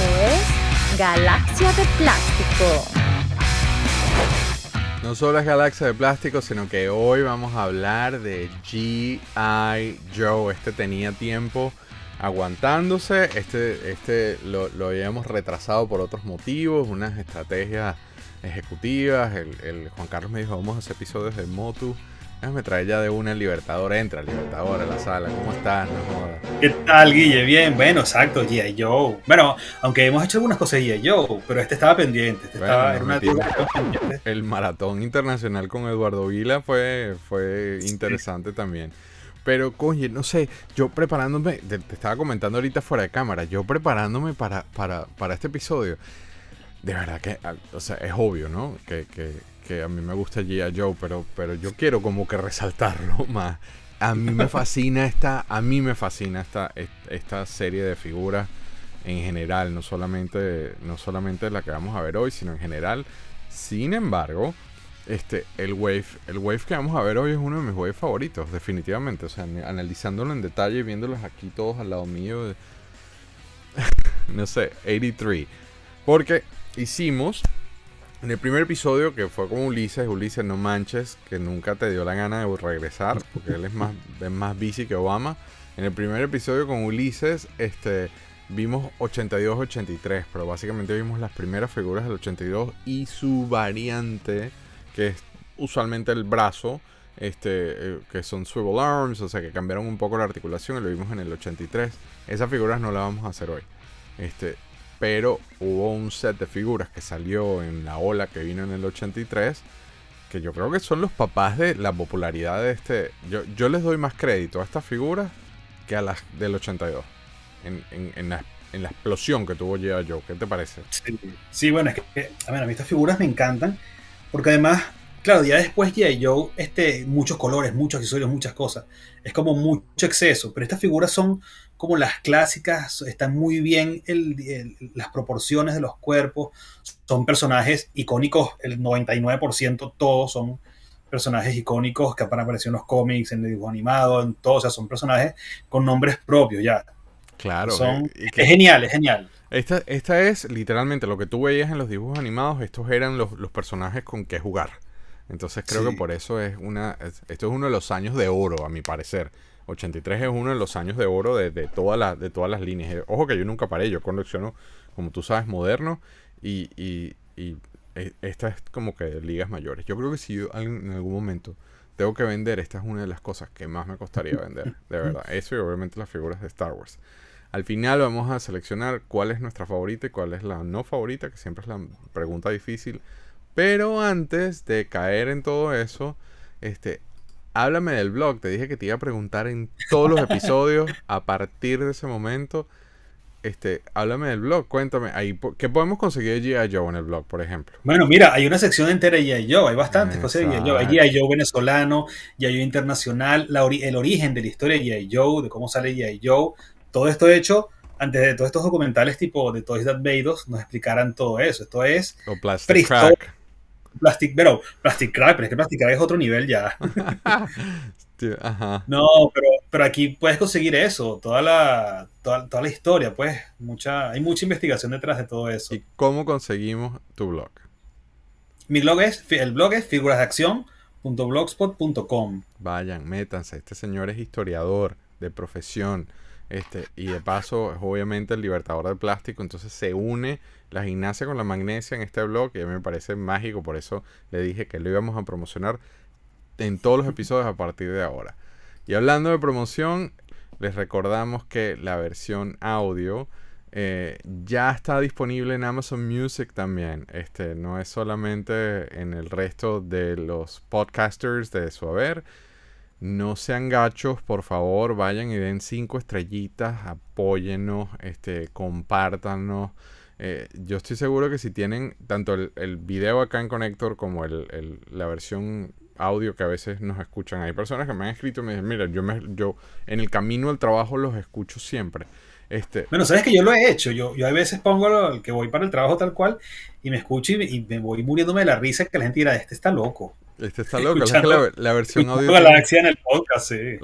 es Galaxia de Plástico. No solo es Galaxia de Plástico, sino que hoy vamos a hablar de GI Joe. Este tenía tiempo aguantándose, este, este lo, habíamos retrasado por otros motivos, unas estrategias ejecutivas. El, el Juan Carlos me dijo, vamos a hacer episodios de Motu Ah, me trae ya de una el Libertador. Entra, Libertador, a la sala. ¿Cómo estás? ¿Qué tal, Guille? Bien, bueno, exacto, G.I. Joe. Bueno, aunque hemos hecho algunas cosas de pero este estaba pendiente. Este estaba, El maratón internacional con Eduardo Vila fue, fue interesante también. Pero, coño, no sé, yo preparándome, te, estaba comentando ahorita fuera de cámara, yo preparándome para, para, para este episodio, de verdad que, o sea, es obvio, ¿no? Que, que, que a mí me gusta G.I. Joe, pero, pero yo quiero como que resaltarlo más. A mí me fascina esta, a mí me fascina esta, esta serie de figuras en general, no solamente, no solamente la que vamos a ver hoy, sino en general. Sin embargo, este, el wave, el wave que vamos a ver hoy es uno de mis waves favoritos, definitivamente. O sea, analizándolo en detalle, viéndolos aquí todos al lado mío. no sé, 83. Porque hicimos en el primer episodio, que fue con Ulises, Ulises, no manches, que nunca te dio la gana de regresar, porque él es más, es más bici que Obama. En el primer episodio con Ulises, este, vimos 82-83, pero básicamente vimos las primeras figuras del 82 y su variante, que es usualmente el brazo, este, eh, que son swivel arms, o sea que cambiaron un poco la articulación y lo vimos en el 83. Esas figuras no las vamos a hacer hoy. Este, pero hubo un set de figuras que salió en la ola que vino en el 83, que yo creo que son los papás de la popularidad de este. Yo, yo les doy más crédito a estas figuras que a las del 82, en, la, explosión que tuvo ya yo ¿Qué te parece? Sí, sí bueno, es que, a mí estas figuras me encantan, porque además Claro, ya después G.I. Joe, este, muchos colores, muchos accesorios, muchas cosas. Es como mucho exceso, pero estas figuras son como las clásicas, están muy bien las proporciones de los cuerpos, son personajes icónicos, el 99% todos son personajes icónicos que han aparecido en los cómics, en los dibujos animados, en todo, o sea, son personajes con nombres propios ya. Claro. Son, eh, es, genial, es genial. Esta, es literalmente lo que tú veías en los dibujos animados, estos eran los, los personajes con que jugar. Entonces creo que por eso es una... esto es uno de los años de oro, a mi parecer. 83 es uno de los años de oro de, todas las, de todas las líneas. Eh, ojo que yo nunca paré, yo colecciono, como tú sabes, moderno y, y e, esta es como que de ligas mayores. Yo creo que si en algún momento tengo que vender, esta es una de las cosas que más me costaría vender, de verdad. Eso y obviamente las figuras de Star Wars. Al final vamos a seleccionar cuál es nuestra favorita y cuál es la no favorita, que siempre es la pregunta difícil pero antes de caer en todo eso, este, háblame del blog. Te dije que te iba a preguntar en todos los episodios a partir de ese momento. Este, háblame del blog, cuéntame, ahí, ¿qué podemos conseguir de G.I. Joe en el blog, por ejemplo? Bueno, mira, hay una sección entera de G.I. Joe, hay bastantes cosas de G.I. Joe, hay G.I. Joe venezolano, G.I. Joe internacional, la el origen de la historia de G.I. Joe, de cómo sale G.I. Joe, todo esto hecho antes de todos estos documentales tipo de Toys That Made nos explicarán todo eso, esto es... O Plastic Plastic, pero Plastic pero es que Plastic es otro nivel ya. No, pero, pero aquí puedes conseguir eso, toda la, toda, toda, la historia, pues mucha, hay mucha investigación detrás de todo eso. ¿Y cómo conseguimos tu blog? Mi blog es, el blog es figurasdeacción.blogspot.com. Vayan, métanse, este señor es historiador de profesión. Este, y de paso es obviamente el libertador del plástico, entonces se une la gimnasia con la magnesia en este blog, que me parece mágico, por eso le dije que lo íbamos a promocionar en todos los episodios a partir de ahora. Y hablando de promoción, les recordamos que la versión audio eh, ya está disponible en Amazon Music también. Este, no es solamente en el resto de los podcasters de su haber. No sean gachos, por favor, vayan y den cinco estrellitas, apóyennos, este, compártanos. Eh, yo estoy seguro que si tienen tanto el, video acá en Connector como el, la versión audio que a veces nos escuchan, hay personas que me han escrito y me dicen, mira, yo, me, yo en el camino al trabajo los escucho siempre. Este, bueno, sabes que yo lo he hecho, yo, yo a veces pongo el que voy para el trabajo tal cual y me escucho y, y, me voy muriéndome de la risa que la gente dirá, este está loco. Este está loco. la, versión audio. La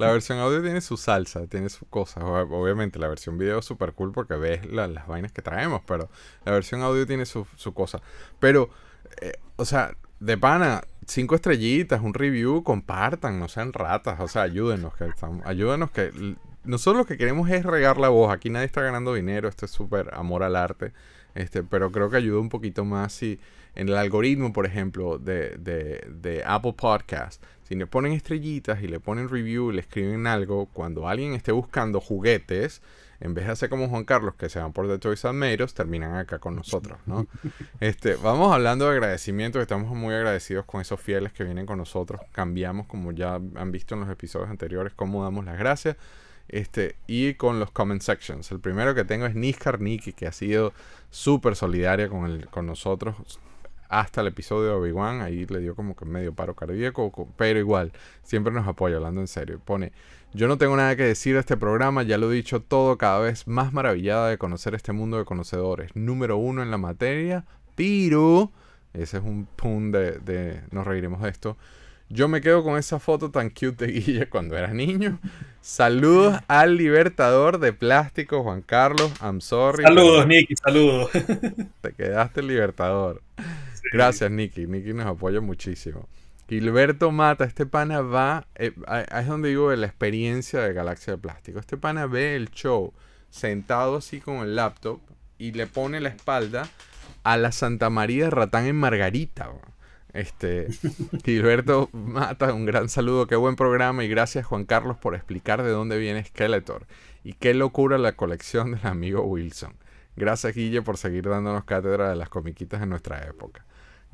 versión audio tiene su salsa, tiene sus cosas. Obviamente, la versión video es súper cool porque ves las vainas que traemos, pero la versión audio tiene su, su cosa. Pero, eh, o sea, de pana, cinco estrellitas, un review, compartan, no sean ratas. O sea, ayúdenos que estamos, ayúdenos que. Nosotros lo que queremos es regar la voz. Aquí nadie está ganando dinero. Esto es súper amor al arte. Este, pero creo que ayuda un poquito más si en el algoritmo, por ejemplo, de, Apple Podcast, si le ponen estrellitas y le ponen review y le escriben algo, cuando alguien esté buscando juguetes, en vez de hacer como Juan Carlos, que se van por The Toys and terminan acá con nosotros, ¿no? Este, vamos hablando de agradecimiento, estamos muy agradecidos con esos fieles que vienen con nosotros. Cambiamos, como ya han visto en los episodios anteriores, cómo damos las gracias. Este, y con los comment sections. El primero que tengo es Niscar Niki, que ha sido súper solidaria con, el, con nosotros hasta el episodio de Obi-Wan. Ahí le dio como que medio paro cardíaco, pero igual, siempre nos apoya, hablando en serio. Pone, yo no tengo nada que decir de este programa, ya lo he dicho todo, cada vez más maravillada de conocer este mundo de conocedores. Número uno en la materia, PIRU Ese es un pun de, de nos reiremos de esto. Yo me quedo con esa foto tan cute de Guille cuando era niño. Saludos al libertador de plástico, Juan Carlos. I'm sorry. Saludos, Nicky, saludos. Te quedaste el libertador. Gracias, Nicky. Nicky nos apoya muchísimo. Gilberto Mata, este pana va, eh, es donde digo de la experiencia de Galaxia de Plástico. Este pana ve el show sentado así con el laptop y le pone la espalda a la Santa María de Ratán en Margarita. Este, Gilberto Mata, un gran saludo, qué buen programa y gracias Juan Carlos por explicar de dónde viene Skeletor y qué locura la colección del amigo Wilson. Gracias Guille por seguir dándonos cátedra de las comiquitas en nuestra época.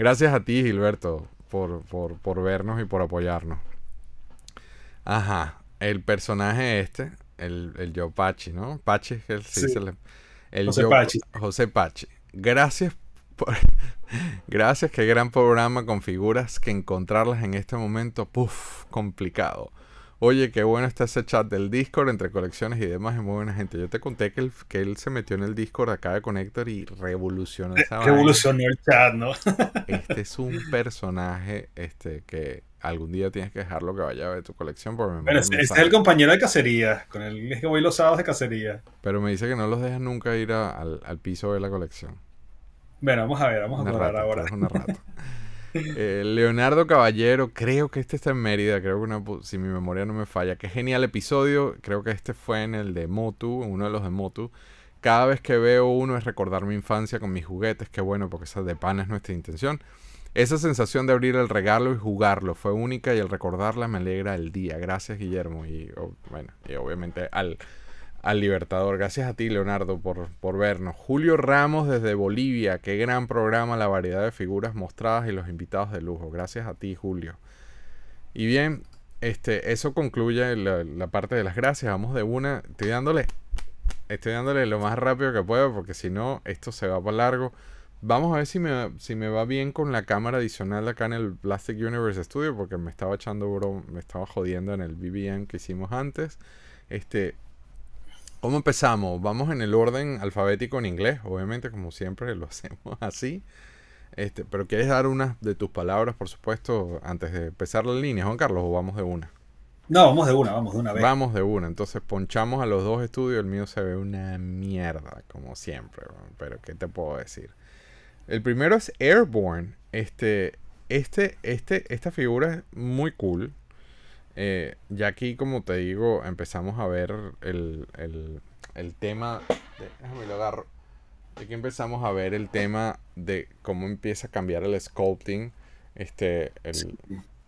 Gracias a ti, Gilberto, por, por, vernos y por apoyarnos. Ajá, el personaje este, el, el Pachi, ¿no? Pachi es el, José Pachi. José Pachi. Gracias por... Gracias, qué gran programa con figuras que encontrarlas en este momento, puff, complicado. Oye, qué bueno está ese chat del Discord entre colecciones y demás. Es muy buena gente. Yo te conté que, que él se metió en el Discord acá de Connector y revolucionó eh, esa Revolucionó el chat, ¿no? este es un personaje este, que algún día tienes que dejarlo que vaya a de tu colección. Porque es, este es el compañero de cacería. Con él es que voy los sábados de cacería. Pero me dice que no los dejas nunca ir al, al, piso de la colección. Bueno, vamos a ver, vamos a probar ahora. Una Eh, Leonardo Caballero, creo que este está en Mérida, creo que si mi memoria no me falla. que genial episodio, creo que este fue en el de Motu, uno de los de Motu. Cada vez que veo uno es recordar mi infancia con mis juguetes, qué bueno, porque esa de pan es nuestra intención. Esa sensación de abrir el regalo y jugarlo fue única y al recordarla me alegra el día. Gracias, Guillermo. Y, oh, bueno, y obviamente al al Libertador. Gracias a ti, Leonardo, por, por vernos. Julio Ramos desde Bolivia. Qué gran programa, la variedad de figuras mostradas y los invitados de lujo. Gracias a ti, Julio. Y bien, este, eso concluye la, parte de las gracias. Vamos de una. Estoy dándole, estoy dándole lo más rápido que puedo porque si no, esto se va para largo. Vamos a ver si me, si me va bien con la cámara adicional acá en el Plastic Universe Studio porque me estaba echando broma me estaba jodiendo en el BBM que hicimos antes. Este, ¿Cómo empezamos? Vamos en el orden alfabético en inglés, obviamente, como siempre lo hacemos así. Este, pero quieres dar una de tus palabras, por supuesto, antes de empezar las líneas. Juan Carlos, o vamos de una. No, vamos de una, vamos de una vez. Vamos de una, entonces ponchamos a los dos estudios, el mío se ve una mierda, como siempre, pero ¿qué te puedo decir? El primero es Airborne, este, este, este, esta figura es muy cool, eh, ya aquí, como te digo, empezamos a ver el, tema. De, Aquí empezamos a ver el tema de cómo empieza a cambiar el sculpting. Este,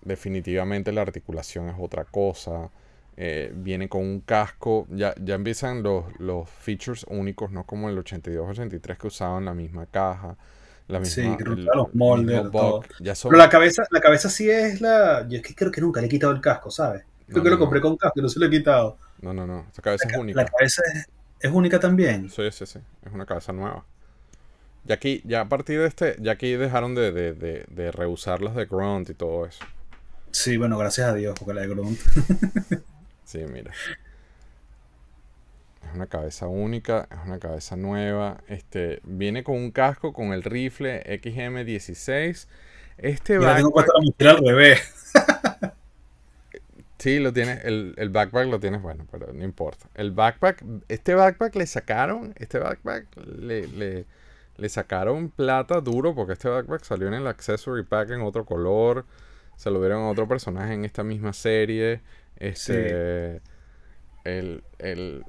Definitivamente la articulación es otra cosa. Eh, viene con un casco. Ya, ya empiezan los, features únicos, no como el 82-83 que usaban la misma caja sí, los moldes. Todo. Ya Pero la cabeza, la cabeza sí es la. Yo es que creo que nunca le he quitado el casco, ¿sabes? Creo que lo compré con casco no se lo he quitado. No, no, no. Esa cabeza es única. La cabeza es, única también. Sí, sí, sí. Es una cabeza nueva. Y aquí, ya a partir de este, ya aquí dejaron de, de, de rehusar las de Grunt y todo eso. Sí, bueno, gracias a Dios, porque la de Grunt. sí, mira es una cabeza única, es una cabeza nueva. Este, viene con un casco con el rifle XM16. Este backpack. Lo tengo al revés. sí, lo tienes. El, backpack lo tienes, bueno, pero no importa. El backpack, este backpack le sacaron, este backpack le, sacaron plata duro porque este backpack salió en el accessory pack en otro color. Se lo vieron a otro personaje en esta misma serie. Este. El, el,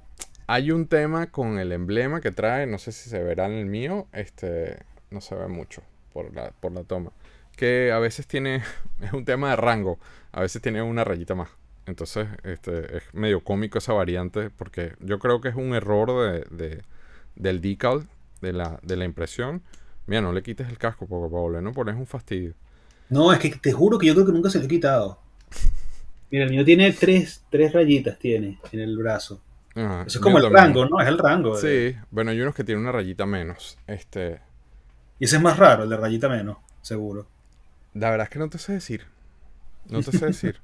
hay un tema con el emblema que trae, no sé si se verá en el mío, este, no se ve mucho por la, por la toma. Que a veces tiene, es un tema de rango, a veces tiene una rayita más. Entonces, este, es medio cómico esa variante, porque yo creo que es un error de, del decal, de la, de la impresión. Mira, no le quites el casco, porque Pablo, no es un fastidio. No, es que te juro que yo creo que nunca se le he quitado. Mira, el mío tiene tres, tres rayitas tiene en el brazo. Eso es como el rango, ¿no? Es el rango. Sí, bueno, hay unos que tienen una rayita menos. Este... Y ese es más raro, el de rayita menos, seguro. La verdad es que no te sé decir. No te sé decir.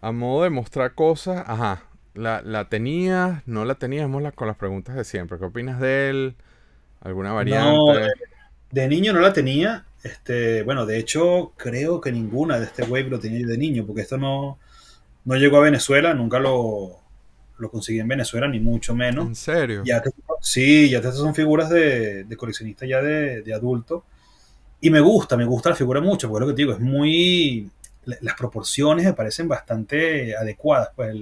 A modo de mostrar cosas, ajá. La, la tenías, no la teníamos la, con las preguntas de siempre. ¿Qué opinas de él? ¿Alguna variante? Eh, de, niño no la tenía. Este, bueno, de hecho, creo que ninguna de este wave lo tenía de niño, porque esto no, no llegó a Venezuela, nunca lo, lo conseguí en Venezuela, ni mucho menos. ¿En serio? Ya sí, ya estas son figuras de, de coleccionista ya de, de, adulto. Y me gusta, me gusta la figura mucho, porque lo que te digo, es muy... Las proporciones me parecen bastante adecuadas, pues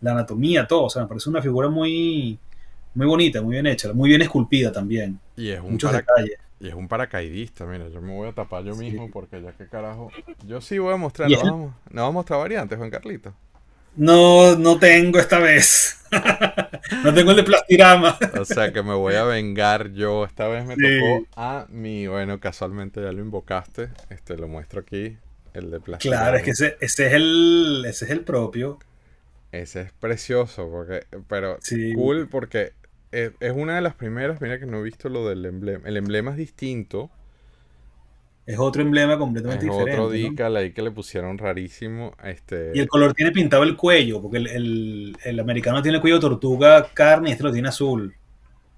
la anatomía, todo, o sea, me parece una figura muy, muy bonita, muy bien hecha, muy bien esculpida también. Y es un Y es un paracaidista, mira, yo me voy a tapar yo mismo porque ya qué carajo. Yo sí voy a mostrar, no vamos, vamos a mostrar variantes, Juan Carlito. No, no tengo esta vez. no tengo el de plastirama. o sea que me voy a vengar yo. Esta vez me tocó a mí. Bueno, casualmente ya lo invocaste. Este lo muestro aquí. El de plastirama. Claro, es que ese, es el. Ese es el propio. Ese es precioso, porque. Pero cool porque es, es, una de las primeras. Mira que no he visto lo del emblema. El emblema es distinto. Es otro emblema completamente es Otro decal ahí que le pusieron rarísimo. Este... Y el color tiene pintado el cuello, porque el, americano tiene el cuello tortuga carne y este lo tiene azul.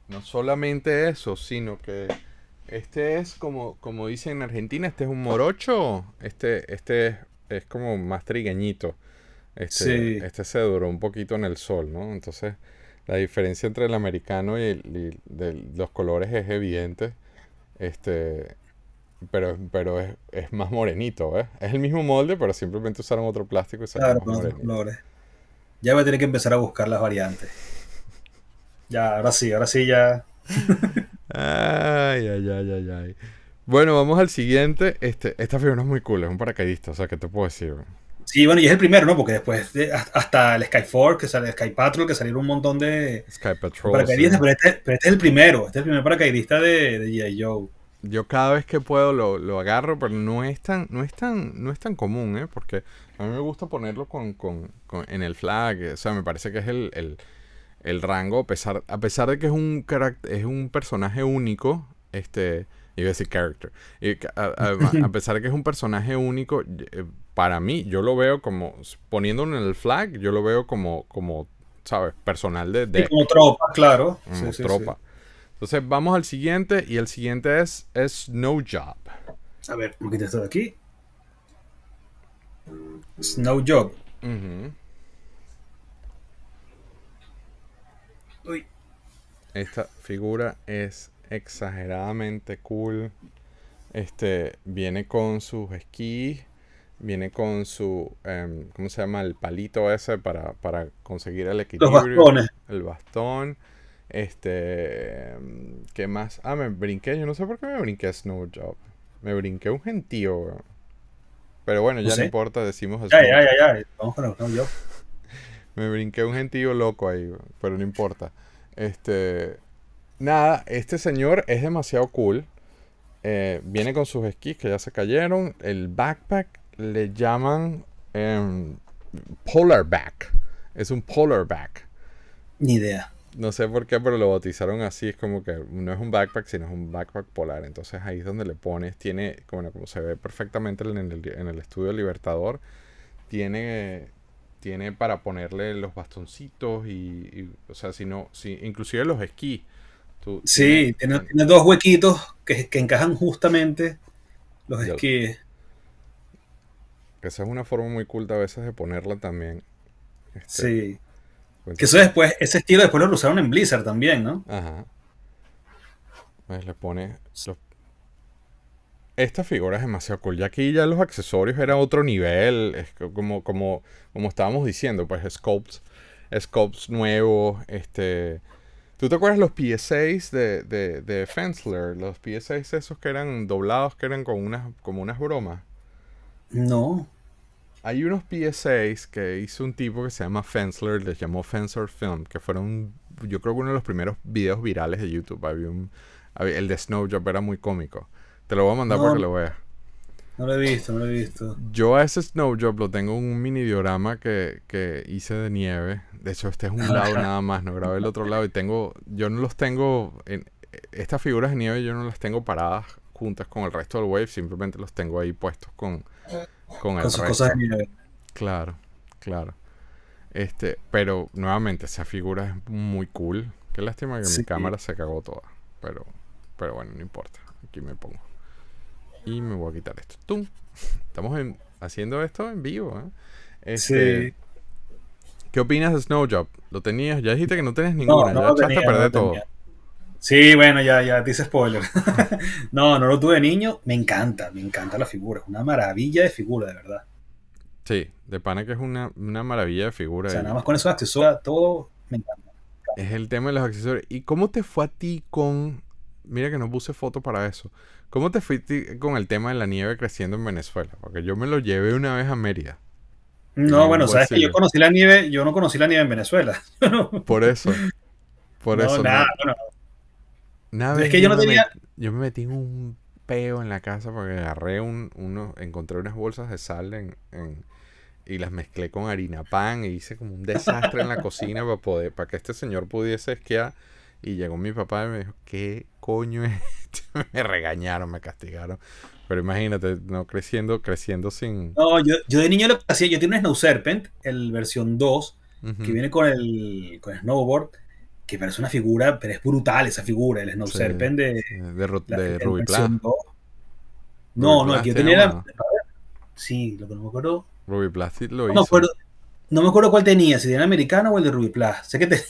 No solamente eso, sino que este es como, como dicen en Argentina, este es un morocho, este, este es, como más trigueñito. Este, este se duró un poquito en el sol, ¿no? Entonces, la diferencia entre el americano y, los colores es evidente. Este, pero, es, más morenito, ¿eh? Es el mismo molde, pero simplemente usaron otro plástico y Claro, con otros colores. Ya voy a tener que empezar a buscar las variantes. Ya, ahora sí, ahora sí ya. ay, ay, ay, ay, Bueno, vamos al siguiente. Este, esta figura es muy cool, es un paracaidista, o sea, ¿qué te puedo decir? Sí, bueno, y es el primero, ¿no? Porque después hasta el Sky que sale el Sky Patrol, que salieron un montón de Sky Patrol, paracaidistas, este, pero, este, es el primero, este es el primer paracaidista de, de G.I. Joe yo cada vez que puedo lo, agarro, pero no es tan, no es tan, no es tan común, ¿eh? Porque a mí me gusta ponerlo con, con, en el flag. O sea, me parece que es el, el, el rango. A pesar, a pesar de que es un es un personaje único. Este. Iba a decir character. Y, a, pesar de que es un personaje único. Eh, para mí, yo lo veo como. Poniéndolo en el flag, yo lo veo como. como ¿Sabes? Personal de. de como tropa, claro. Como tropa. Entonces vamos al siguiente y el siguiente es, Snow Job. A ver, un poquito de aquí. Snow Job. Esta figura es exageradamente cool. Este viene con sus esquís, viene con su, em, ¿cómo se llama? El palito ese para, conseguir el equilibrio. El bastón. Este. Mm, ¿Qué más? Ah, me brinqué. Yo no sé por qué me brinqué Snow Job. Me brinqué un gentío, Pero bueno, ya no, importa, decimos así. Vamos me brinqué un gentío loco ahí, Pero no importa. Este. Nada, este señor es demasiado cool. Eh, viene con sus esquís que ya se cayeron. El backpack le llaman em, polar back. Es un polar back. Ni idea no sé por qué, pero lo bautizaron así. Es como que no es un backpack, sino es un backpack polar. Entonces ahí es donde le pones, tiene, como se ve perfectamente en el, estudio Libertador, tiene, tiene para ponerle los bastoncitos y, o sea, si no, si, inclusive los esquís. sí, tiene, dos huequitos que, encajan justamente los esquís. Esa es una forma muy culta a veces de ponerla también. Este, sí. Pues que eso después, ese estilo después lo usaron en Blizzard también, ¿no? Ajá. Pues le pone. Esta figura es demasiado cool. Ya aquí ya los accesorios eran otro nivel. como, como, como estábamos diciendo, pues scopes. Scopes nuevos. Este. ¿Tú te acuerdas los PSAs de, de, de Fensler? Los ps6 esos que eran doblados, que eran con unas, como unas bromas. No. Hay unos PSAs que hizo un tipo que se llama Fensler, les llamó Fensler Film, que fueron, yo creo que uno de los primeros videos virales de YouTube. Había un, el de Snowjob era muy cómico. Te lo voy a mandar para que lo veas. No lo he visto, no lo he visto. Yo a ese Snowjob lo tengo en un mini diorama que, que hice de nieve. De hecho, este es un ah, lado nada más, no grabé el otro lado. Y tengo, yo no los tengo, en, estas figuras de nieve yo no las tengo paradas juntas con el resto del wave, simplemente los tengo ahí puestos con con, el cosas Claro, claro. Este, pero nuevamente, esa figura es muy cool. Qué lástima que mi cámara se cagó toda. Pero, pero bueno, no importa. Aquí me pongo. Y me voy a quitar esto. ¡Tum! Estamos haciendo esto en vivo. ¿eh? Este, ¿Qué opinas de Snowjob? ¿Lo tenías? Ya dijiste que no tenés ninguna. ya echaste perder todo. Sí, bueno, ya, ya te hice spoiler. no, no lo tuve niño. Me encanta, me encanta la figura. Es una maravilla de figura, de verdad. Sí, de pana que es una, maravilla de figura. O sea, nada más con esos accesorios, todo me encanta. Es el tema de los accesorios. ¿Y cómo te fue a ti con... Mira que no puse foto para eso. ¿Cómo te fue con el tema de la nieve creciendo en Venezuela? Porque yo me lo llevé una vez a Mérida. No, bueno, sabes que yo conocí la nieve, yo no conocí la nieve en Venezuela. Por eso. Por no, eso. Nada, es que yo, no me tenía... yo metí un peo en la casa porque agarré un, uno, encontré unas bolsas de sal y las mezclé con harina pan y hice como un desastre en la cocina para poder, para que este señor pudiese esquiar. Y llegó mi papá y me dijo, ¿qué coño es esto? me regañaron, me castigaron. Pero imagínate, no creciendo, creciendo sin. No, yo, de niño lo que hacía, yo tenía un Snow Serpent, el versión 2, que viene con el, con el snowboard que parece una figura, pero es brutal esa figura, el Snow Serpent de, Ruby Plus. No, no, el yo tenía Sí, lo que no me acuerdo. Ruby sí lo no Me no me acuerdo cuál tenía, si era el americano o el de Ruby Plus. Sé que tenía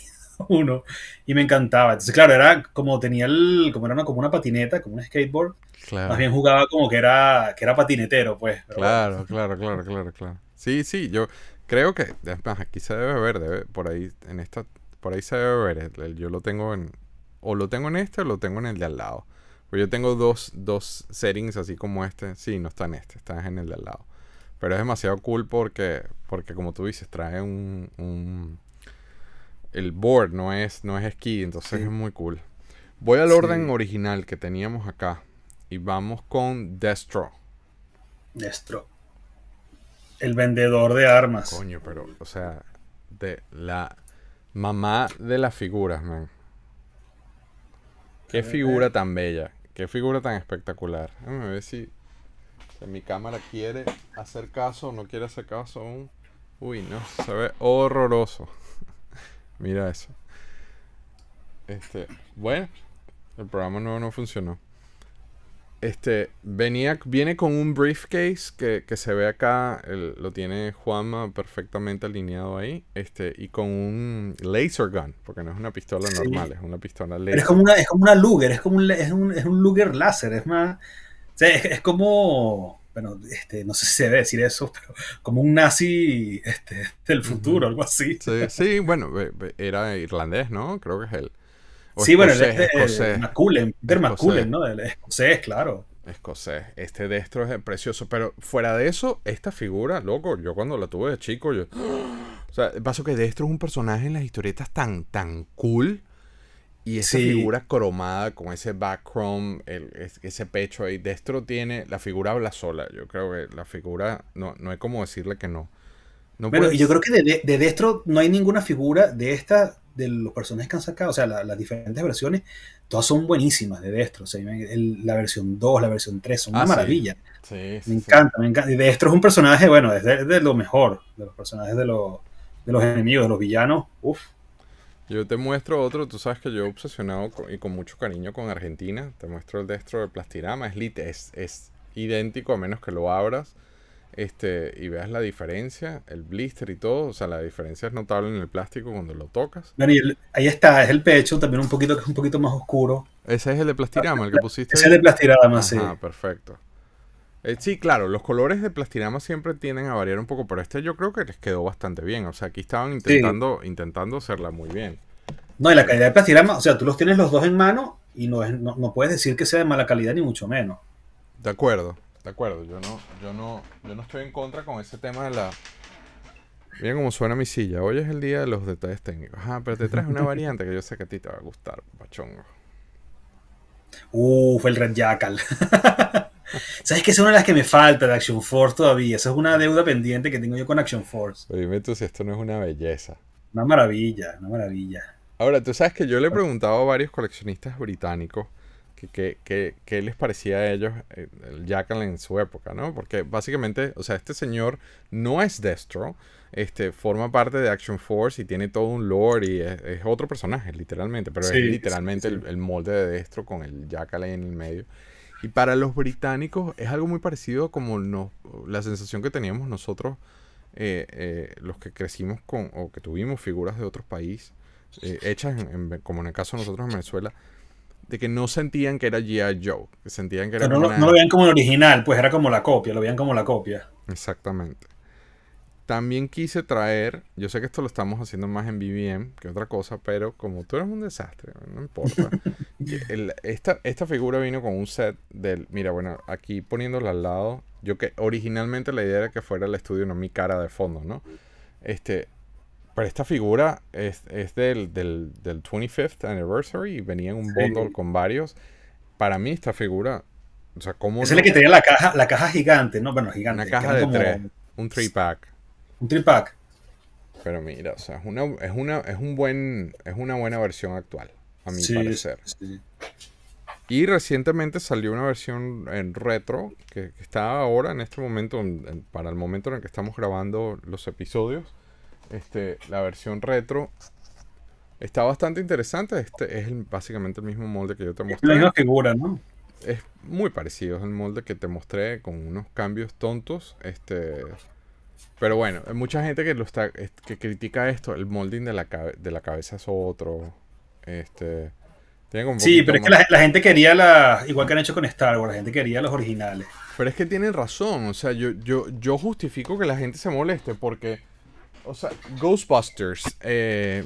uno y me encantaba. claro, era como tenía el, como era una, como una patineta, como un skateboard. Más bien jugaba como que era, que era patinetero, pues. Claro, claro, claro, claro, claro. Sí, sí, yo creo que, aquí se debe ver, por ahí en esta por ahí se debe ver. Yo lo tengo en. O lo tengo en este o lo tengo en el de al lado. Pues yo tengo dos, settings así como este. Sí, no está en este, está en el de al lado. Pero es demasiado cool porque, porque como tú dices, trae un, un el board no es, no es esquí, entonces es muy cool. Voy al orden original que teníamos acá y vamos con Destro. Destro. El vendedor de armas. Coño, pero, o sea, de la Mamá de las figuras, man. Qué eh, figura eh. tan bella. Qué figura tan espectacular. a ver si, mi cámara quiere hacer caso o no quiere hacer caso Uy, no, se ve horroroso. Mira eso. Este, bueno, el programa no funcionó. Este, venía, viene con un briefcase que, se ve acá, lo tiene Juanma perfectamente alineado ahí, este, y con un laser gun, porque no es una pistola normal, es una pistola laser. es como una, una Luger, es como un, es Luger láser, es más, es, como, bueno, este, no sé si se debe decir eso, pero como un nazi este, del futuro, algo así. Sí, sí, bueno, eh, eh, era irlandés, ¿no? Creo que es él sí, bueno, este es Maculen, ¿no? El escocés, claro. Escocés. Este destro es precioso. Pero fuera de eso, esta figura, loco, yo cuando la tuve de chico, yo. ¡Ah! O sea, paso que Destro es un personaje en las historietas tan, tan cool. Y esa figura cromada con ese background, el, ese pecho ahí. Destro tiene. La figura habla sola. Yo creo que la figura. No, no es como decirle que no y yo creo que de, Destro no hay ninguna figura de esta, de los personajes que han sacado, o sea, las diferentes versiones, todas son buenísimas de Destro. la versión 2, la versión 3, son ah, una maravilla. me encanta, me encanta. Y Destro es un personaje, bueno, es de, lo mejor, de los personajes de, los, enemigos, de los villanos. Uf. Yo te muestro otro, tú sabes que yo he obsesionado y con mucho cariño con Argentina. Te muestro el Destro de Plastirama, es, lit, es idéntico a menos que lo abras este, y veas la diferencia, el blister y todo, o sea, la diferencia es notable en el plástico cuando lo tocas. ahí está, es el pecho también un poquito que es un poquito más oscuro. Ese es el de plastirama, el que pusiste. Ese es el de plastirama, sí. Ah, perfecto. Eh, sí, claro, los colores de plastirama siempre tienden a variar un poco, pero este yo creo que les quedó bastante bien. O sea, aquí estaban intentando, intentando hacerla muy bien. No, y la calidad de plastirama, o sea, tú los tienes los dos en mano y no, no puedes decir que sea de mala calidad ni mucho menos. De acuerdo, de acuerdo. Yo no, yo no, yo no estoy en contra con ese tema de la. Mira cómo suena mi silla. Hoy es el día de los detalles técnicos. Ajá, pero te traes una variante que yo sé que a ti te va a gustar, pachongo. Uh, fue el Red Jackal. ¿Sabes que es una de las que me falta de Action Force todavía? Esa es una deuda pendiente que tengo yo con Action Force. Pero dime tú si esto no es una belleza. Una maravilla, una maravilla. Ahora, tú sabes que yo le he preguntado a varios coleccionistas británicos que, les parecía a ellos eh, el Jackal en su época, ¿no? Porque básicamente, o sea, este señor no es Destro, este, forma parte de Action Force y tiene todo un lore y es, otro personaje, literalmente, pero es literalmente El, molde de Destro con el Jackal en el medio. Y para los británicos es algo muy parecido como no la sensación que teníamos nosotros, eh, eh, los que crecimos con o que tuvimos figuras de otros países. hechas, como en el caso de nosotros en Venezuela, que no sentían que era G.I. Joe, que sentían que era Pero no, lo veían como el original, pues era como la copia, lo veían como la copia. Exactamente. También quise traer, yo sé que esto lo estamos haciendo más en BBM que otra cosa, pero como tú eres un desastre, no importa. esta, esta figura vino con un set del, mira, bueno, aquí poniéndola al lado, yo que originalmente la idea era que fuera el estudio, no mi cara de fondo, ¿no? Este, pero esta figura es, del, del, del, 25th anniversary y venía en un bundle con varios. Para mí esta figura, o sea, como... Es el que tenía la caja, la caja gigante, ¿no? Bueno, gigante. Una caja de tres, un 3-pack. Un 3-pack? Pero mira, o sea, es una, es una, es un buen, es una buena versión actual, a mi parecer. Sí. Y recientemente salió una versión en retro que, está ahora en este momento, para el momento en el que estamos grabando los episodios, este, la versión retro. Está bastante interesante. Este es básicamente el mismo molde que yo te mostré. Es muy parecido al molde que te mostré con unos cambios tontos. Este. Pero bueno, hay mucha gente que lo está. que critica esto. El molding de la, de la cabeza es otro. Este. sí, pero es que la, gente quería la. Igual que han hecho con Star Wars, la gente quería los originales. Pero es que tienen razón. O sea, yo, yo, yo justifico que la gente se moleste porque o sea, Ghostbusters, eh,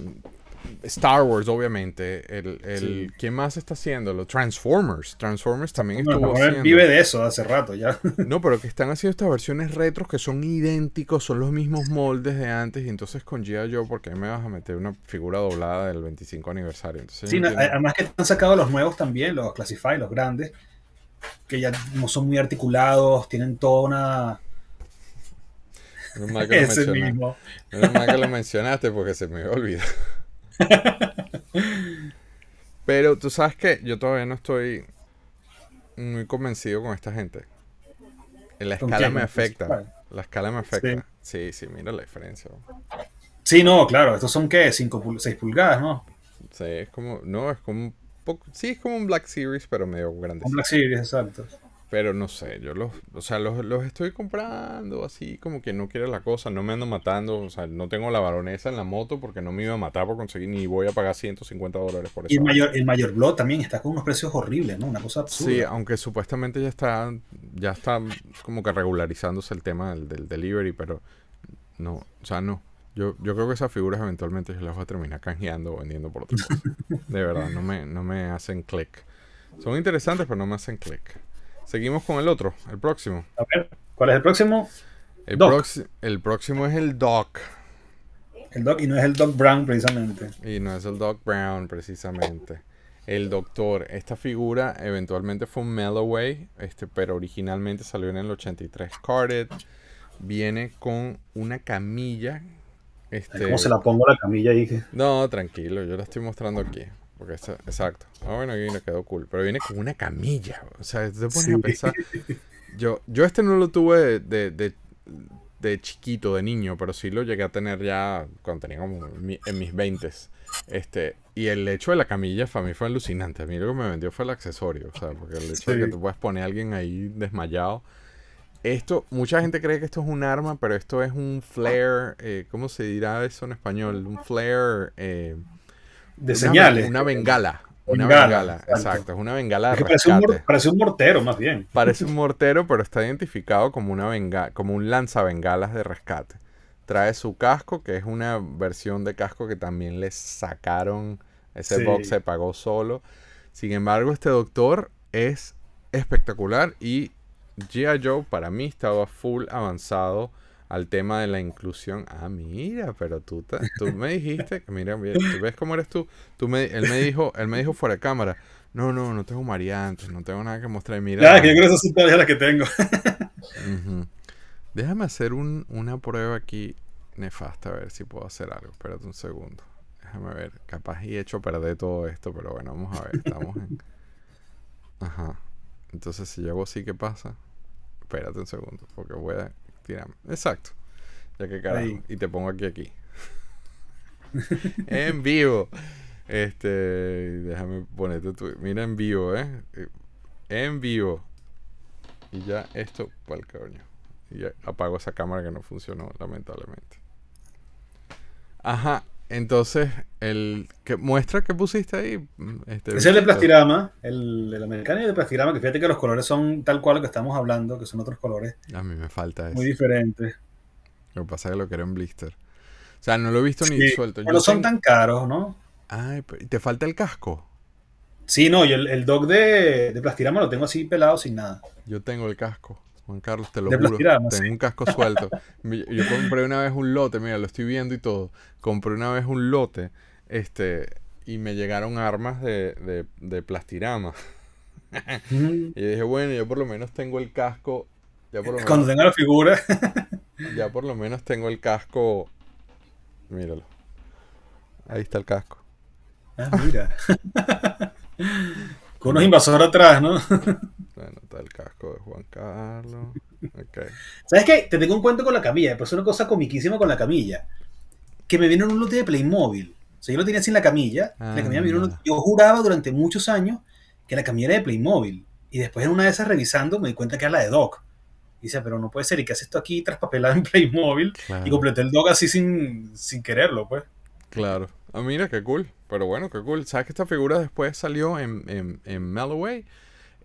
Star Wars, obviamente. El, ¿Quién más está haciendo? Los Transformers. Transformers también estuvo haciendo. vive de eso hace rato ya. No, pero que están haciendo estas versiones retros que son idénticos, son los mismos moldes de antes. Y entonces con G.I. Joe, porque me vas a meter una figura doblada del 25 aniversario. sí, además que han sacado los nuevos también, los Classify, los grandes, que ya no son muy articulados, tienen toda una no es mismo. mal que lo mencionaste porque se me olvida. Pero tú sabes que yo todavía no estoy muy convencido con esta gente. La escala me afecta. La escala me afecta. Sí. sí, mira la diferencia. Sí, no, claro. Estos son qué, cinco pul 6 pulgadas, ¿no? Sí, es como. No, es como un Sí, es como un Black Series, pero medio grande. Un Black Series, exacto. Pero no sé, yo los, o sea, los, estoy comprando así como que no quiero la cosa, no me ando matando, o sea, no tengo la baronesa en la moto porque no me iba a matar por conseguir ni voy a pagar 150 dólares por eso. Y el mayor, el mayor blog también está con unos precios horribles, ¿no? Una cosa absurda. Sí, aunque supuestamente ya está, ya está como que regularizándose el tema del, delivery, pero no, o sea, no. Yo, yo creo que esas figuras eventualmente yo las voy a terminar canjeando o vendiendo por otra cosa. De verdad, no me, no me hacen click. Son interesantes, pero no me hacen click. Seguimos con el otro, el próximo. A ver, ¿cuál es el próximo? El, próximo es el Doc. El Doc, y no es el Doc Brown precisamente. Y no es el Doc Brown precisamente. El doctor, esta figura eventualmente fue un Melloway, este, pero originalmente salió en el 83 Carded. Viene con una camilla. Este, ¿Cómo se la pongo la camilla ahí? No, tranquilo, yo la estoy mostrando aquí. Porque exacto. Ah, bueno, y me quedó cool. Pero viene con una camilla. O sea, te pones a pensar. Yo, yo este no lo tuve de, chiquito, de niño, pero sí lo llegué a tener ya cuando tenía como en mis 20 este, y el hecho de la camilla para mí fue alucinante. A mí lo que me vendió fue el accesorio. O sea, porque el hecho de que tú puedas poner a alguien ahí desmayado. Esto, mucha gente cree que esto es un arma, pero esto es un flare. Eh, ¿Cómo se dirá eso en español? Un flare. Eh, de señales. Una bengala. Una bengala, exacto. Es una bengala. de rescate. parece, un, mortero, más bien. Parece un mortero, pero está identificado como, una como un lanzabengalas de rescate. Trae su casco, que es una versión de casco que también le sacaron. Ese box se pagó solo. Sin embargo, este doctor es espectacular y G.I. Joe para mí estaba full avanzado al tema de la inclusión. Ah, mira, pero tú, me dijiste, mira, mira, ves cómo eres tú. tú me, él me dijo, él me dijo fuera de cámara, no, no, no tengo variantes, no tengo nada que mostrar. Mira, que yo creo que esas son las que tengo. Déjame hacer un, una prueba aquí nefasta, a ver si puedo hacer algo. Espérate un segundo. Déjame ver. Capaz y he hecho perder todo esto, pero bueno, vamos a ver. Estamos en. Ajá. Entonces, si yo hago así, ¿qué pasa? Espérate un segundo, porque voy a Exacto. Ya que Y te pongo aquí, aquí. en vivo. Este, déjame ponerte tu. Mira en vivo, ¿eh? eh en vivo. Y ya esto, pa'l coño. Y ya apago esa cámara que no funcionó, lamentablemente. Ajá, entonces, el que muestra que pusiste ahí. Este, es el de eh, Plastirama, el, el americano y de Plastirama, que fíjate que los colores son tal cual lo que estamos hablando, que son otros colores. A mí me falta eso. Muy diferente. Lo que pasa es que lo que en blister. O sea, no lo he visto ni suelto. Pero son tan caros, ¿no? Ay, ¿te falta el casco? Sí, no, yo el, el dog de, de Plastirama lo tengo así pelado sin nada. Yo tengo el casco. Juan Carlos, te lo juro. Tengo un casco suelto. Yo compré una vez un lote, mira, lo estoy viendo y todo. Compré una vez un lote, este, y me llegaron armas de, plastirama. Mm. y dije, bueno, yo por lo menos tengo el casco. Ya Cuando tenga la figura. ya por lo menos tengo el casco. Míralo. Ahí está el casco. Ah, mira. Con unos invasores atrás, ¿no? Bueno, está el casco de Juan Carlos. ¿Sabes qué? Te tengo un cuento con la camilla. pero una cosa comiquísima con la camilla. Que me vino un lote de Playmobil. O sea, yo lo tenía sin la camilla. la ah, camilla Yo juraba durante muchos años que la camilla era de Playmobil. Y después en una de esas revisando me di cuenta que era la de Doc. Y dice, pero no puede ser. ¿Y qué haces esto aquí traspapelado en Playmobil? Y completé el Doc así sin, sin quererlo, pues. Claro. Ah, mira, qué cool. Pero bueno, qué cool. ¿Sabes que esta figura después salió en, en, en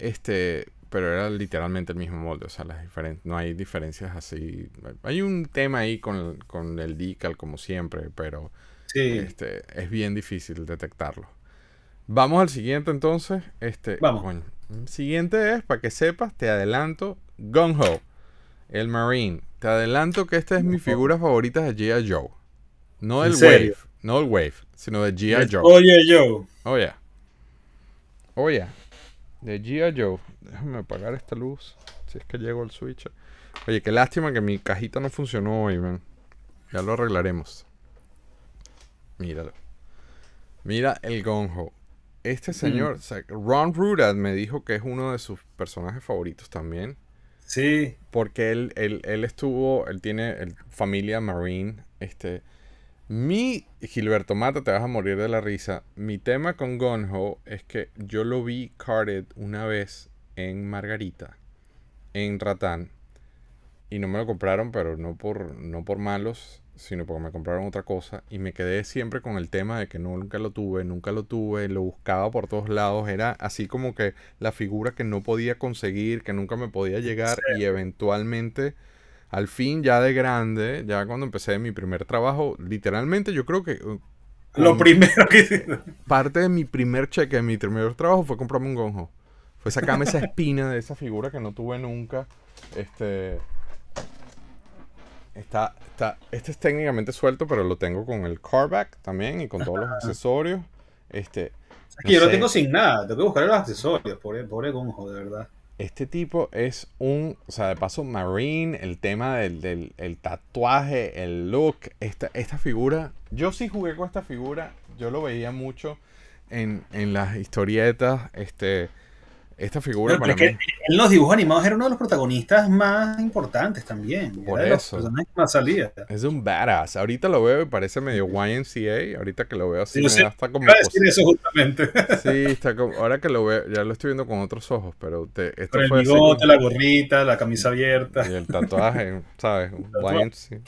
este, pero era literalmente el mismo molde, o sea, las no hay diferencias así. Hay un tema ahí con, el decal, como siempre, pero este, es bien difícil detectarlo. Vamos al siguiente entonces. Este, Vamos. siguiente es, para que sepas, te adelanto, Gung el Marine. Te adelanto que esta es mi figura favorita de G.I. Joe. No el Wave, no el Wave, sino de G.I. Joe. Oye, Joe. Oh, yeah. Oh, yeah de G.I. Joe. Déjame apagar esta luz. Si es que llego al switch. Oye, qué lástima que mi cajita no funcionó hoy, man. Ya lo arreglaremos. Míralo. Mira el gonjo. Este mm. señor, Ron Rudat, me dijo que es uno de sus personajes favoritos también. Sí. Porque él, él, él estuvo, él tiene familia Marine. Este, mi Gilberto Mata, te vas a morir de la risa. Mi tema con Gonjo es que yo lo vi carded una vez en Margarita, en Ratán. Y no me lo compraron, pero no por, no por malos, sino porque me compraron otra cosa. Y me quedé siempre con el tema de que nunca lo tuve, nunca lo tuve, lo buscaba por todos lados. Era así como que la figura que no podía conseguir, que nunca me podía llegar y eventualmente al fin ya de grande, ya cuando empecé mi primer trabajo, literalmente yo creo que... Uh, lo primero que hice. Parte de mi primer cheque, de mi primer trabajo fue comprarme un gonjo. Fue sacarme esa espina de esa figura que no tuve nunca. Este... Está, este es técnicamente suelto, pero lo tengo con el carback también y con todos los accesorios. Este, yo lo tengo sin nada, tengo que buscar los accesorios, pobre, pobre gonjo, de verdad este tipo es un, o sea, de paso, Marine, el tema del, tatuaje, el look, esta, esta figura. Yo sí jugué con esta figura, yo lo veía mucho en, en las historietas, este, esta figura para mí. En los dibujos animados era uno de los protagonistas más importantes también. Por eso. Es un badass. Ahorita lo veo y parece medio YMCA. Ahorita que lo veo así, sí, hasta como. Sí, está como, ahora que lo veo, ya lo estoy viendo con otros ojos, pero te, el bigote, la gorrita, la camisa abierta. Y el tatuaje, ¿sabes? YMCA.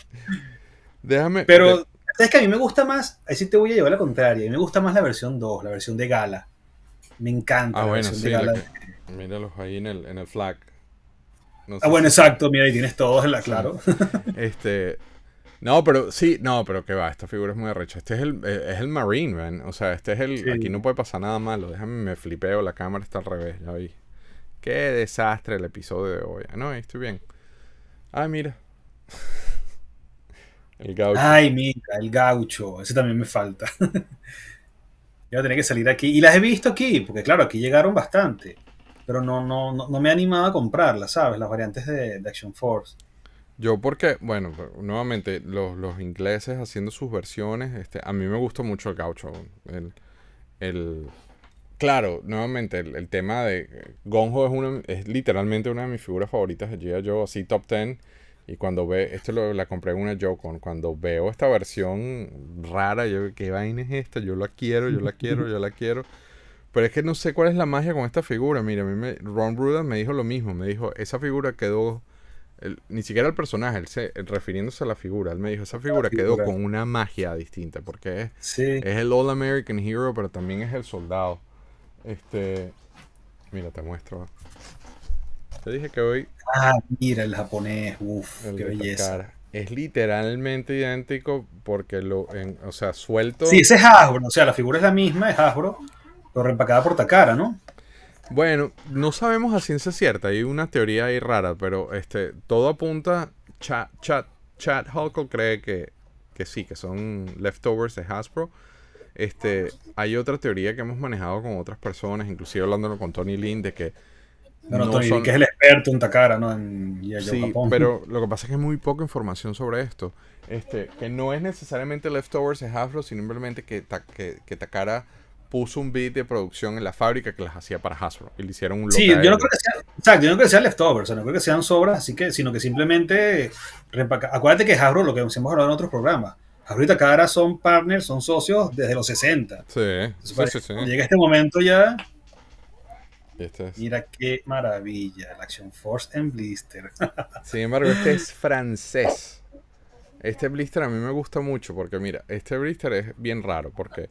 Déjame. Pero, es que A mí me gusta más. Ahí sí te voy a llevar la contraria. A mí me gusta más la versión 2, la versión de gala. Me encanta. Ah, la bueno, versión sí, de gala. Míralos ahí en el, en flag. ah, bueno, exacto, mira, ahí tienes todos en la claro. Este, no, pero sí, no, pero qué va, esta figura es muy arrecha. Este es el, eh, Marine, man. O sea, este es el. Aquí no puede pasar nada malo. Déjame, me flipeo, la cámara está al revés, ya vi. Qué desastre el episodio de hoy. Ah, no, estoy bien. Ah, mira. El gaucho. Ay, mira, el gaucho. Ese también me falta. Yo voy a tener que salir aquí. Y las he visto aquí, porque claro, aquí llegaron bastante pero no, no, no, me animaba a comprarlas, ¿sabes? Las variantes de, Action Force. Yo porque, bueno, nuevamente, los, ingleses haciendo sus versiones, este, a mí me gustó mucho el gaucho. claro, nuevamente, el, tema de eh, Gonjo es, una, es literalmente una de mis figuras favoritas de G.I. Joe, así top 10. Y cuando ve, esto lo, la compré una Joe-Con, cuando veo esta versión rara, yo, ¿qué vaina es esta? Yo la quiero, yo la quiero, yo la quiero. Pero es que no sé cuál es la magia con esta figura. Mira, a mí me, Ron Bruder me dijo lo mismo. Me dijo, esa figura quedó... ni siquiera el personaje, refiriéndose a la figura. Él me dijo, esa figura, quedó con una magia distinta. Porque es, es el All American Hero, pero también es el soldado. Este... Mira, te muestro. Te dije que hoy... Ah, mira, el japonés. Uf, qué belleza. es literalmente idéntico porque lo, o sea, suelto. Sí, ese es Hasbro, o sea, la figura es la misma, es Hasbro, lo reempacada por Takara, ¿no? Bueno, no sabemos a ciencia cierta, hay una teoría ahí rara, pero este, todo apunta, Chat, Chat, Hulk cree que, sí, que son leftovers de Hasbro. Este, hay otra teoría que hemos manejado con otras personas, inclusive hablándolo con Tony Lin, de que no, Tony, que es el experto en Takara, ¿no? sí, pero lo que pasa es que hay muy poca información sobre esto. Este, que no es necesariamente leftovers de Hasbro, sino simplemente que, que Takara puso un beat de producción en la fábrica que las hacía para Hasbro y le hicieron un Sí, yo no, creo que sean, exacto, yo no creo que sean leftovers, o sea, no creo que sean sobras, así que, sino que simplemente Acuérdate que Hasbro, lo que hemos hablado en otros programas, Hasbro y Takara son partners, son socios desde los 60. Sí, sí, Llega este momento ya. Este es. Mira qué maravilla, la Action Force en blister. Sin embargo, este es francés. Este blister a mí me gusta mucho porque, mira, este blister es bien raro porque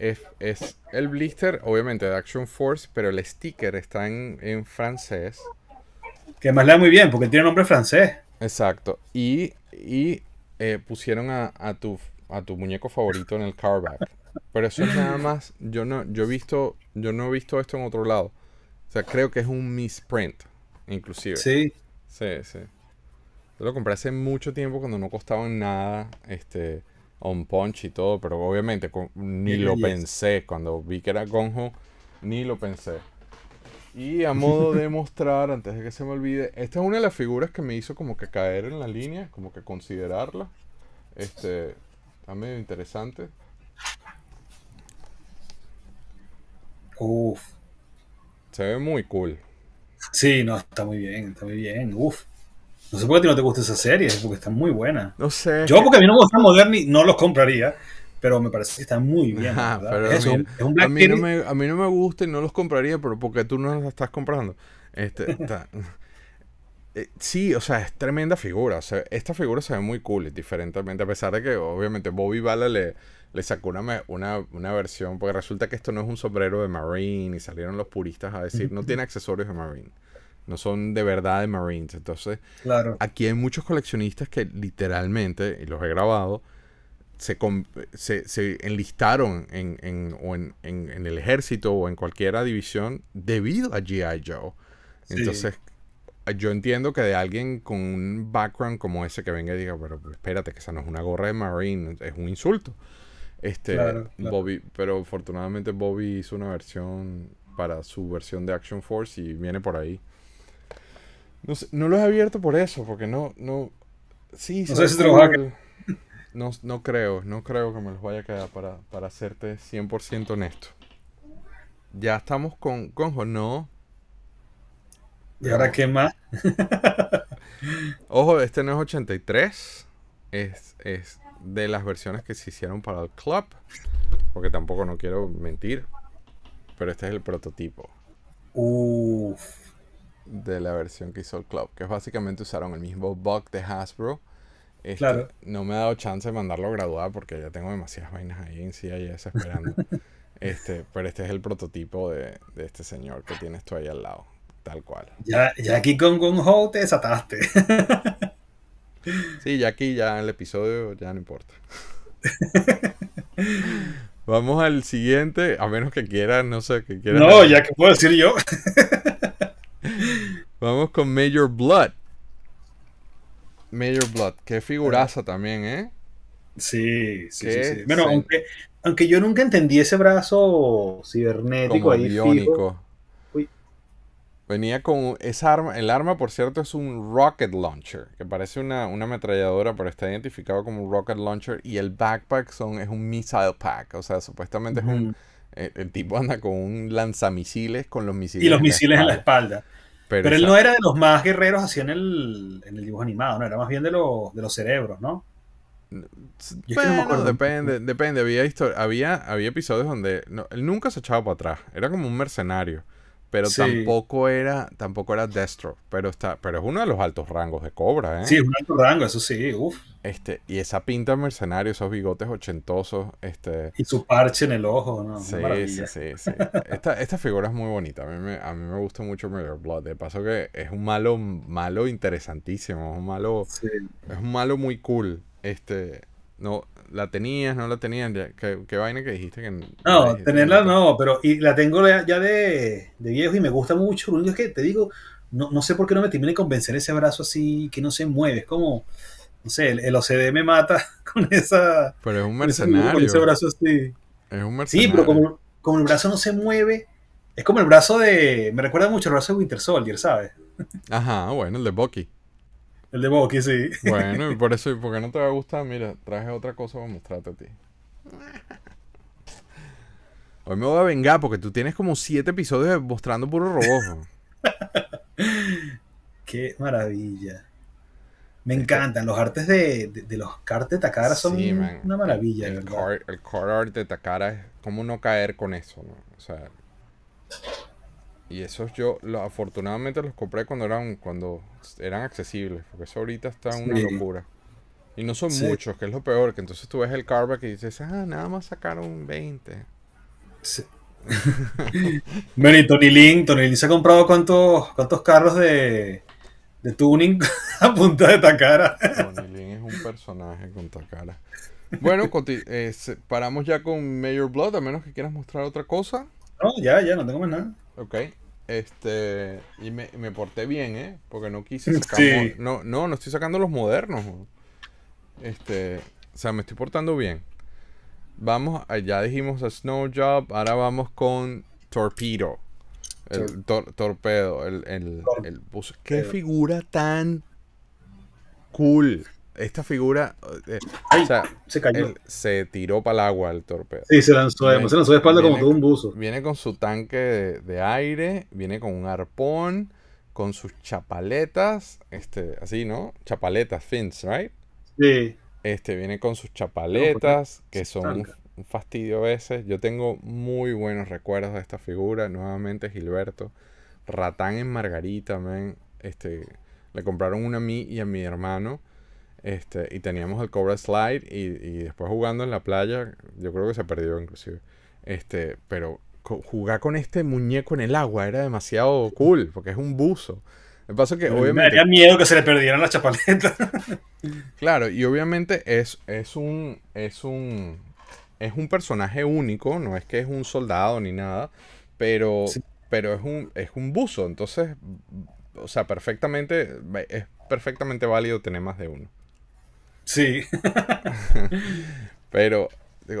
es, el blister, obviamente, de Action Force, pero el sticker está en, francés. Que más le da muy bien, porque tiene nombre francés. Exacto. Y, eh, pusieron a, tu, a tu muñeco favorito en el carback. Pero eso es nada más. Yo no, yo he visto, yo no he visto esto en otro lado. O sea, creo que es un misprint, inclusive. Sí. Sí, sí. Yo lo compré hace mucho tiempo cuando no costaba nada. Este. On Punch y todo, pero obviamente ni lo pensé. Cuando vi que era Gonjo, ni lo pensé. Y a modo de mostrar, antes de que se me olvide, esta es una de las figuras que me hizo como que caer en la línea, como que considerarla. Este, está medio interesante. Uf. Se ve muy cool. Sí, no, está muy bien, está muy bien. Uf. No sé por qué a no te gusta esa serie, porque está muy buena. No sé. Yo, porque a mí no me gusta Moderni, no los compraría, pero me parece que está muy bien. a mí, no me, a gusta y no los compraría, pero porque tú no los estás comprando. Este, eh, sí, o sea, es tremenda figura. O sea, esta figura se ve muy cool, diferentemente, a pesar de que obviamente Bobby Bala le, le sacó una, una, una, versión, porque resulta que esto no es un sombrero de Marine y salieron los puristas a decir, no tiene accesorios de Marine no son de verdad de Marines. Entonces, claro. aquí hay muchos coleccionistas que literalmente, y los he grabado, se, enlistaron en, o en, el ejército o en cualquier división debido a GI Joe. Entonces, yo entiendo que de alguien con un background como ese que venga y diga, pero espérate, que esa no es una gorra de Marine, es un insulto. Este, Bobby, pero afortunadamente Bobby hizo una versión para su versión de Action Force y viene por ahí. No, lo he abierto por eso, porque no, no. Sí, no sé si no, creo, no creo que me los vaya a quedar para, para serte 100% honesto. Ya estamos con Conjo, no. ¿Y ahora qué más? Ojo, este no es 83. Es, es de las versiones que se hicieron para el club. Porque tampoco no quiero mentir. Pero este es el prototipo. Uff de la versión que hizo el club, que básicamente usaron el mismo bug de Hasbro. Este, No me ha dado chance de mandarlo a graduar porque ya tengo demasiadas vainas ahí en CIS esperando. este, pero este es el prototipo de, este señor que tienes tú ahí al lado, tal cual. Ya, ya aquí con Gun te desataste. sí, ya aquí, ya en el episodio, ya no importa. Vamos al siguiente, a menos que quieran. no sé, que No, ya que puedo decir yo. Vamos con Major Blood. Major Blood, qué figuraza ah. también, ¿eh? Sí, sí, sí, Bueno, aunque, yo nunca entendí ese brazo cibernético ahí. Venía con esa arma. El arma, por cierto, es un rocket launcher, que parece una, ametralladora, pero está identificado como un rocket launcher. Y el backpack son, es un missile pack. O sea, supuestamente es un. Eh, el, tipo anda con un lanzamisiles con los misiles. Y los misiles en la espalda. Pero, él no era de los más guerreros así en el, en el dibujo animado, ¿no? Era más bien de los, cerebros, ¿no? depende, depende. Había, había, había episodios donde él nunca se echaba para atrás. Era como un mercenario pero tampoco era tampoco era Destro, pero está pero es uno de los altos rangos de Cobra, ¿eh? Sí, es un alto rango, eso sí, uff. Este, y esa pinta de mercenario, esos bigotes ochentosos, este y su parche en el ojo, ¿no? Sí, sí, sí, Esta, esta, figura es muy bonita. A mí me, a mí me gusta mucho Murder Blood, de paso que es un malo malo interesantísimo, es un malo es un malo muy cool. Este, no la tenías, no la tenías, ¿Qué, qué vaina que dijiste que no. tenerla no, pero y la tengo ya de, viejo y me gusta mucho. Lo único es que te digo, no, sé por qué no me terminé de convencer ese brazo así que no se mueve. Es como, no sé, el, el OCD me mata con esa. Pero es un mercenario. ese, brazo así. Es un mercenario. Sí, pero como, como el brazo no se mueve, es como el brazo de. Me recuerda mucho el brazo de Winter Soldier, ¿sabes? Ajá, bueno, el de Bucky. El de Boki, sí. Bueno, y por eso, ¿y por no te va a gustar? Mira, traje otra cosa para mostrarte a ti. Hoy me voy a vengar porque tú tienes como siete episodios mostrando puro robot. Qué maravilla. Me encantan. Los artes de, los cards de Takara son una maravilla. El, el, card, art de Takara es como no caer con eso. ¿no? O sea, y esos yo afortunadamente los compré cuando eran, cuando eran accesibles, porque eso ahorita está una locura. Y no son muchos, que es lo peor, que entonces tú ves el carback y dices, ah, nada más sacaron 20. Sí. bueno, y Tony Lin, Tony se ha comprado cuántos, cuántos carros de, de tuning a punta de Takara. Tony Lin es un personaje con Takara. Bueno, eh, paramos ya con Mayor Blood, a menos que quieras mostrar otra cosa. No, ya, ya, no tengo más nada. Ok. Este. Y me, porté bien, ¿eh? Porque no quise sacar. No, no, no estoy sacando los modernos. Este. O sea, me estoy portando bien. Vamos, ah, ya dijimos a Snow Job. Ahora vamos con Torpedo. El torpedo. El, el, Qué figura tan cool esta figura. Eh, eh, se tiró para el agua el torpedo. Sí, se lanzó, se lanzó de espalda como todo un buzo. Viene con su tanque de, aire, viene con un arpón, con sus chapaletas, este, así, ¿no? Chapaletas, fins, right? Sí. Este, viene con sus chapaletas, que son un, fastidio a veces. Yo tengo muy buenos recuerdos de esta figura. Nuevamente, Gilberto. Ratán en Margarita, man. Este, le compraron una a mí y a mi hermano este, y teníamos el Cobra Slide y, después jugando en la playa, yo creo que se perdió inclusive. Este, pero jugar con este muñeco en el agua era demasiado cool, porque es un buzo. me paso que obviamente... Me daría miedo que se le perdieran las chapaletas. claro, y obviamente es, es un... Es un es un personaje único, no es que es un soldado ni nada, pero, pero es, un, es un buzo, entonces, o sea, perfectamente, es perfectamente válido tener más de uno. Sí. Pero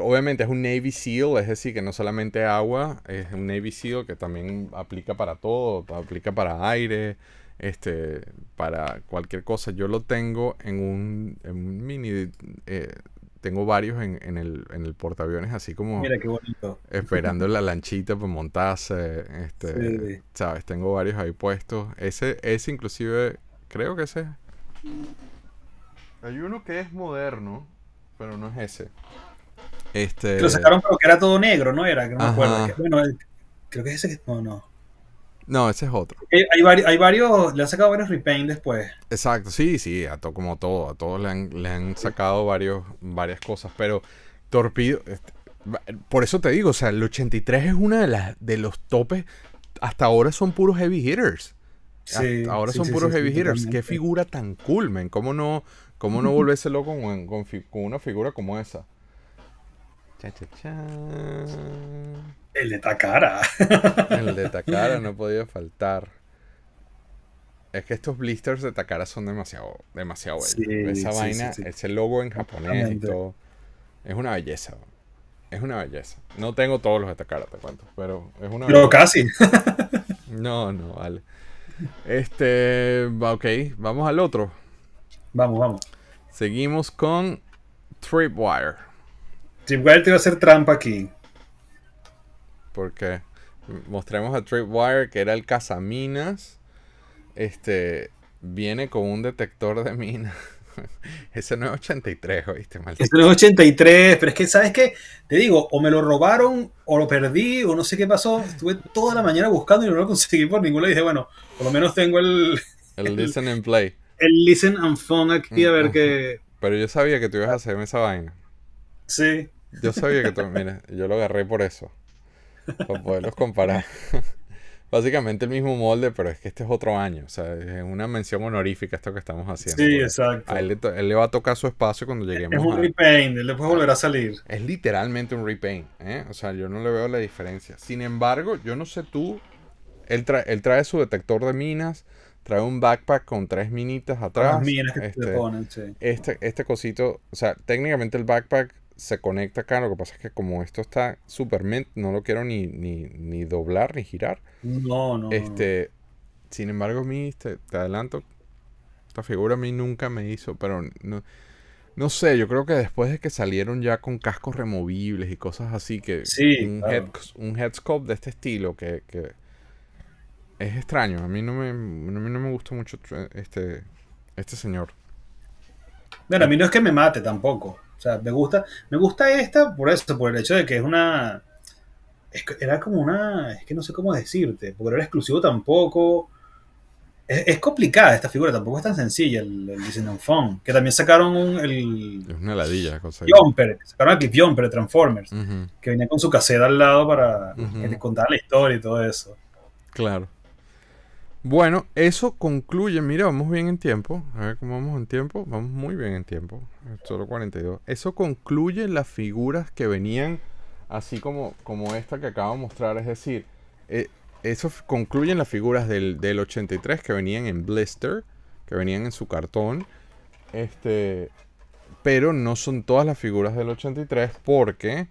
obviamente es un Navy SEAL, es decir, que no solamente agua, es un Navy SEAL que también aplica para todo, aplica para aire, este, para cualquier cosa. Yo lo tengo en un, mini, eh, tengo varios en, el, en, el, portaaviones, así como Mira qué esperando la lanchita para montarse, este, sabes, tengo varios ahí puestos. Ese, ese inclusive, creo que ese hay uno que es moderno, pero no es ese. Este... Que lo sacaron porque era todo negro, ¿no? Era, que no me acuerdo. creo que ese que... No, no. No, ese es otro. Hay, varios, le han sacado varios repaint después. Exacto, sí, sí, a como todo, a todos le han, le han sacado varios, varias cosas, pero Torpido, este, por eso te digo, o sea, el 83 es una de las, de los topes, hasta ahora son puros heavy hitters. ahora son puros heavy hitters. Qué figura tan cool, men. ¿Cómo no, ¿Cómo no vuelve ese logo con, una figura como esa? Cha, cha, cha. El de Takara. El de Takara no podía faltar. Es que estos blisters de Takara son demasiado, demasiado buenos. Esa vaina, ese logo en japonés y todo. Es una belleza. Es una belleza. No tengo todos los de Takara, te cuento. Pero es una Pero casi. No, no, vale. Este, ok, vamos al otro. Vamos, vamos. Seguimos con Tripwire. Tripwire te va a hacer trampa aquí. ¿Por qué? Mostremos a Tripwire, que era el cazaminas. Este viene con un detector de minas. Ese no es 83, oíste, maldito. Ese no es 83, pero es que, ¿sabes qué? Te digo, o me lo robaron, o lo perdí, o no sé qué pasó. Estuve toda la mañana buscando y no lo conseguí por ningún Y dije, bueno, por lo menos tengo el. El, el Listen and Play el listen and phone aquí a ver qué. Pero yo sabía que tú ibas a hacerme esa vaina. Sí. Yo sabía que tú. mira, yo lo agarré por eso. Para poderlos comparar. Básicamente el mismo molde, pero es que este es otro año. O sea, es una mención honorífica esto que estamos haciendo. Sí, exacto. A él le, va a tocar su espacio cuando lleguemos. Es un repaint, él después volverá a salir. Es literalmente un repaint. ¿eh? O sea, yo no le veo la diferencia. Sin embargo, yo no sé tú. Él, él trae su detector de minas Trae un backpack con tres minitas atrás. Las minas que este, ponen, sí. Este, este, cosito, o sea, técnicamente el backpack se conecta acá. Lo que pasa es que como esto está super mint, no lo quiero ni, ni, doblar ni girar. No, no. Este, sin embargo, a mí, te, adelanto, esta figura a mí nunca me hizo, pero no, no sé, yo creo que después de que salieron ya con cascos removibles y cosas así, que sí, un, head, headscope de este estilo que es extraño. A mí no me, no no me gusta mucho este, este señor. Bueno, a mí no es que me mate tampoco. O sea, me gusta, me gusta esta por eso, por el hecho de que es una. era como una. Es que no sé cómo decirte, porque era exclusivo tampoco. Es, complicada esta figura, tampoco es tan sencilla el, el Phone, Que también sacaron el. Es una heladilla. cosa Jumper, sacaron aquí Jumper de Transformers, que venía con su caseta al lado para contar la historia y todo eso. Claro. Bueno, eso concluye. Mira, vamos bien en tiempo. A ver cómo vamos en tiempo. Vamos muy bien en tiempo. Solo 42. Eso concluye las figuras que venían así como, como esta que acabo de mostrar. Es decir, eh, eso concluye las figuras del, del, 83 que venían en blister, que venían en su cartón. Este, pero no son todas las figuras del 83 porque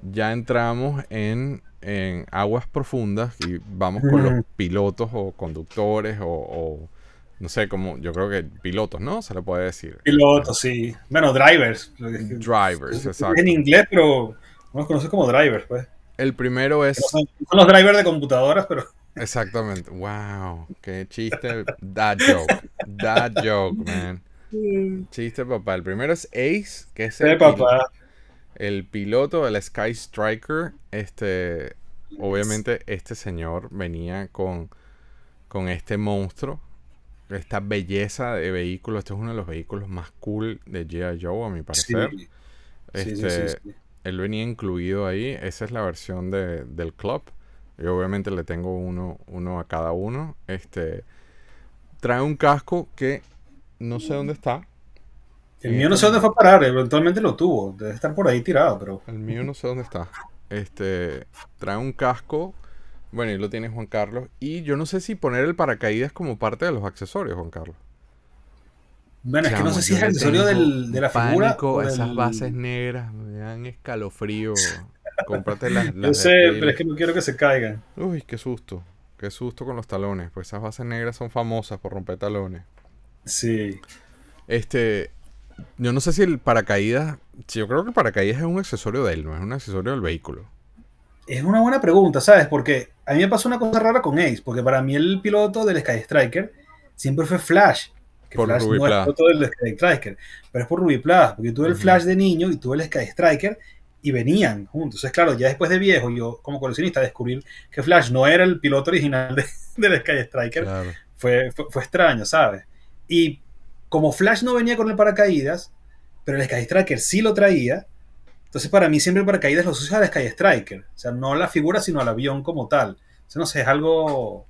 ya entramos en en aguas profundas y vamos con los pilotos o conductores o, no sé cómo, yo creo que pilotos, ¿no? Se lo puede decir. Pilotos, sí. Bueno, drivers. Drivers, exacto. En inglés, pero nos los conoces como drivers, pues. El primero es. Son, los drivers de computadoras, pero. Exactamente. Wow. Qué chiste. That joke. That joke, man. Mm. Chiste, papá. El primero es Ace, que es el. papá el piloto del Sky Striker, este, obviamente este señor venía con, con este monstruo, esta belleza de vehículo. Este es uno de los vehículos más cool de G.I. Joe, a mi parecer. Este, él venía incluido ahí. Esa es la versión del club. Yo obviamente le tengo uno, uno a cada uno. Este trae un casco que no sé dónde está. El eh, mío no sé dónde fue a parar, eventualmente lo tuvo. Debe estar por ahí tirado, pero. El mío no sé dónde está. Este. Trae un casco. Bueno, y lo tiene Juan Carlos. Y yo no sé si poner el paracaídas como parte de los accesorios, Juan Carlos. Bueno, es que no sé si es accesorio de la figura. Esas bases negras me dan escalofrío. Comprate las. sé, pero es que no quiero que se caigan. Uy, qué susto. Qué susto con los talones. Pues esas bases negras son famosas por romper talones. Sí. Este, yo no sé si el paracaídas. Yo creo que el paracaídas es un accesorio de él, no es un accesorio del vehículo. Es una buena pregunta, ¿sabes? Porque a mí me pasó una cosa rara con Ace, porque para mí el piloto del Sky Striker siempre fue Flash. Flash no piloto Sky Striker, pero es por Ruby Plus, porque tuve el Flash de niño y tuve el Sky Striker y venían juntos. Entonces, claro, ya después de viejo, yo como coleccionista descubrir que Flash no era el piloto original del Sky Striker. fue, fue extraño, ¿sabes? Y como Flash no venía con el paracaídas, pero el Sky Striker sí lo traía, entonces para mí siempre el paracaídas lo asocia al Sky Striker, o sea, no la figura, sino al avión como tal. O sea, no sé, es algo,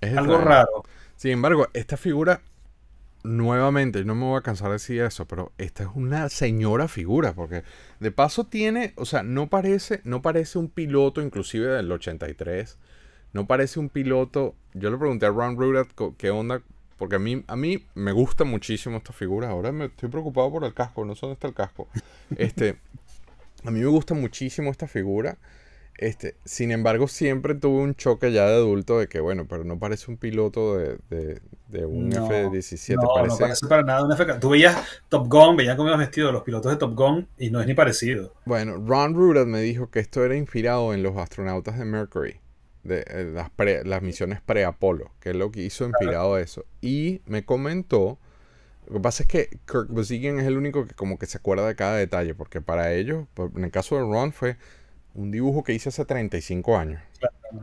es algo raro. Sin embargo, esta figura, nuevamente, no me voy a cansar de decir eso, pero esta es una señora figura, porque de paso tiene, o sea, no parece, no parece un piloto, inclusive del 83, no parece un piloto. Yo le pregunté a Ron Rudat qué onda porque a mí, a mí me gusta muchísimo esta figura. Ahora me estoy preocupado por el casco, no sé dónde está el casco. Este, a mí me gusta muchísimo esta figura. Este, sin embargo, siempre tuve un choque ya de adulto de que, bueno, pero no parece un piloto de, un F-17. No, no parece para nada un F-17. Tú veías Top Gun, veías cómo iban vestidos los pilotos de Top Gun y no es ni parecido. Bueno, Ron Rudat me dijo que esto era inspirado en los astronautas de Mercury de eh, las, misiones pre-Apolo, que es lo que hizo inspirado eso. Y me comentó, lo que pasa es que Kirk Bosigian es el único que como que se acuerda de cada detalle, porque para ellos, en el caso de Ron, fue un dibujo que hice hace 35 años.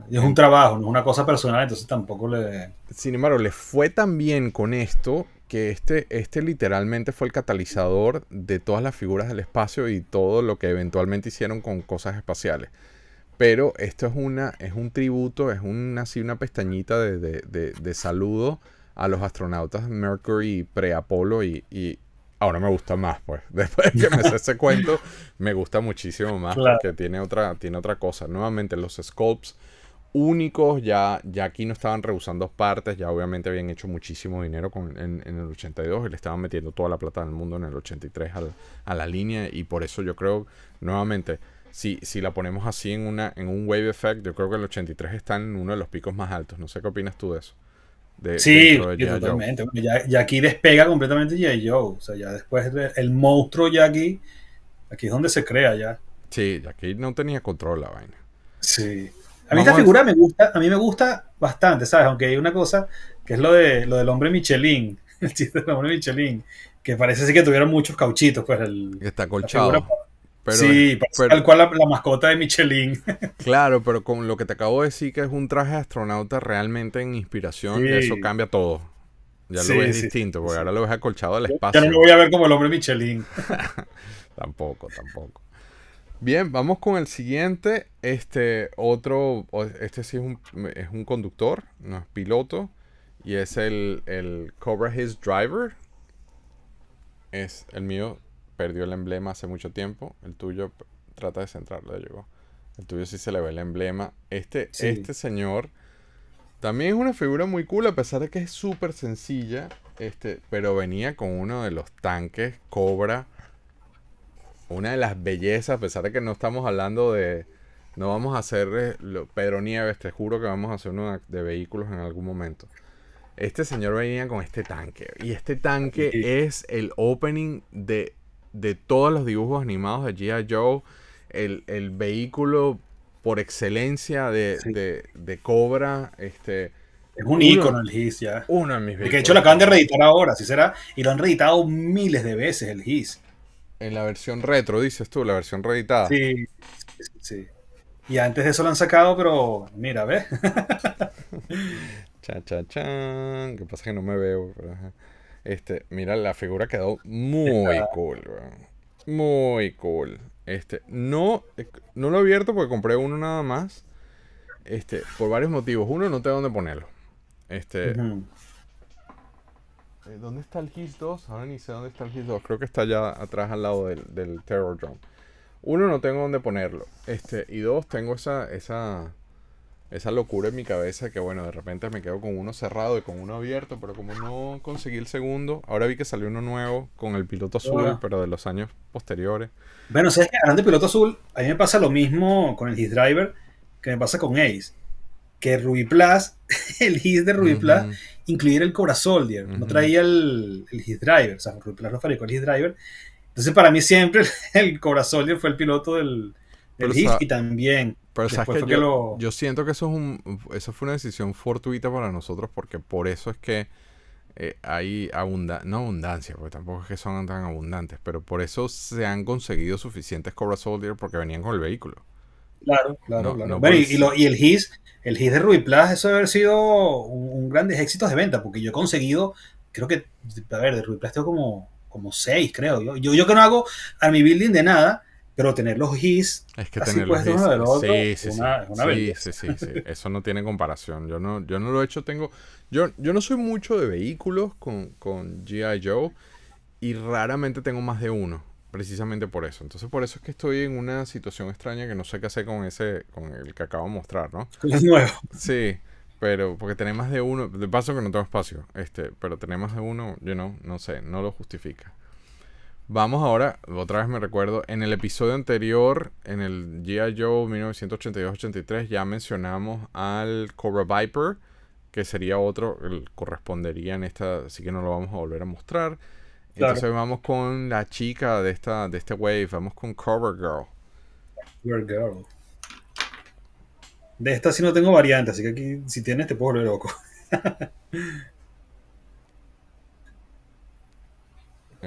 Y es un trabajo, no es una cosa personal, entonces tampoco le... Sin embargo, le fue tan bien con esto que este, este literalmente fue el catalizador de todas las figuras del espacio y todo lo que eventualmente hicieron con cosas espaciales. Pero esto es, una, es un tributo, es una, así una pestañita de, de, saludo a los astronautas Mercury pre-Apolo y, ahora me gusta más, pues. Después de que me sé ese cuento, me gusta muchísimo más porque tiene otra, tiene otra cosa. Nuevamente, los scopes únicos, ya, ya aquí no estaban rehusando partes, ya obviamente habían hecho muchísimo dinero con, en, en, el 82 y le estaban metiendo toda la plata del mundo en el 83 a la línea y por eso yo creo, nuevamente, si, la ponemos así en, una, en un wave effect, yo creo que el 83 está en uno de los picos más altos. No sé qué opinas tú de eso. De, sí, totalmente. ya, aquí despega completamente J. Joe. O sea, ya después el monstruo ya aquí, aquí es donde se crea ya. Sí, aquí no tenía control la vaina. Sí. A mí esta figura me gusta, a mí me gusta bastante, ¿sabes? Aunque hay una cosa que es lo de lo del hombre Michelin, el chiste del hombre Michelin, que parece que tuvieron muchos cauchitos, pues el está colchado sí, tal cual la, mascota de Michelin. Claro, pero con lo que te acabo de decir, que es un traje de astronauta realmente en inspiración, eso cambia todo. Ya lo ves distinto, porque ahora lo ves acolchado al espacio. Ya no me voy a ver como el hombre Michelin. tampoco, tampoco. Bien, vamos con el siguiente. Este otro, este sí es un, conductor, no es piloto, y es el, el Cobra His Driver. Es el mío, perdió el emblema hace mucho tiempo. El tuyo trata de centrarlo, llegó. El tuyo sí se le ve el emblema. Este, este señor también es una figura muy cool, a pesar de que es súper sencilla. Este, pero venía con uno de los tanques Cobra. Una de las bellezas, a pesar de que no estamos hablando de. No vamos a hacer eh, lo, Pedro Nieves, te juro que vamos a hacer uno de vehículos en algún momento. Este señor venía con este tanque. Y este tanque es el opening de de todos los dibujos animados de G.I. Joe, el, vehículo por excelencia de, Cobra, este... Es un icono el GIS ya. Uno de mis vehículos. Que de hecho lo acaban de reeditar ahora, si será. Y lo han reeditado miles de veces el GIS. En la versión retro, dices tú, la versión reeditada. Sí, sí, Y antes de eso lo han sacado, pero mira, ¿ves? cha, cha, chan. qué pasa que no me veo. Este, mira, la figura quedó muy cool, Muy cool. Este, no, no lo he abierto porque compré uno nada más. Este, por varios motivos. Uno, no tengo dónde ponerlo. Este. Eh, ¿Dónde está el His 2? Ahora ni sé dónde está el His 2. Creo que está allá atrás al lado del, Terror Drone. Uno, no tengo dónde ponerlo. Este, y dos, tengo esa, esa esa locura en mi cabeza que bueno, de repente me quedo con uno cerrado y con uno abierto, pero como no conseguí el segundo, ahora vi que salió uno nuevo con el piloto azul, pero de los años posteriores. Bueno, sabes que hablando de piloto azul, a mí me pasa lo mismo con el His Driver que me pasa con Ace. Que Ruby Plus, el His de Ruby Plus, incluía el Cobra Soldier, no traía el, Driver, o sea, Ruby Plus no fabricó el His Driver. Entonces, para mí siempre el Cobra Soldier fue el piloto del, del y también pero que, yo, siento que eso es un, eso fue una decisión fortuita para nosotros porque por eso es que eh, hay abundancia, no abundancia, porque tampoco es que son tan abundantes, pero por eso se han conseguido suficientes Cobra Soldier porque venían con el vehículo. Claro, claro, claro. y, el His el GIS de Ruby Plus, eso debe haber sido un, gran grandes éxitos de venta porque yo he conseguido, creo que, a ver, de Ruby Plus tengo como, como seis, creo. Yo, yo, yo que no hago a mi building de nada pero tener los GIS es que tener los sí, sí, sí. eso no tiene comparación. Yo no, yo no lo he hecho, tengo, yo, yo no soy mucho de vehículos con, con GI Joe y raramente tengo más de uno, precisamente por eso. Entonces por eso es que estoy en una situación extraña que no sé qué hacer con ese, con el que acabo de mostrar, ¿no? Es nuevo. Sí. Pero, porque tener más de uno, de paso que no tengo espacio, este, pero tener más de uno, yo no, no sé, no lo justifica. Vamos ahora, otra vez me recuerdo, en el episodio anterior, en el GI Joe 1982-83, ya mencionamos al Cobra Viper, que sería otro, el, correspondería en esta, así que no lo vamos a volver a mostrar. Entonces vamos con la chica de esta de este wave, vamos con Cobra Girl. Cobra Girl. De esta sí no tengo variante, así que aquí si tienes te puedo volver loco.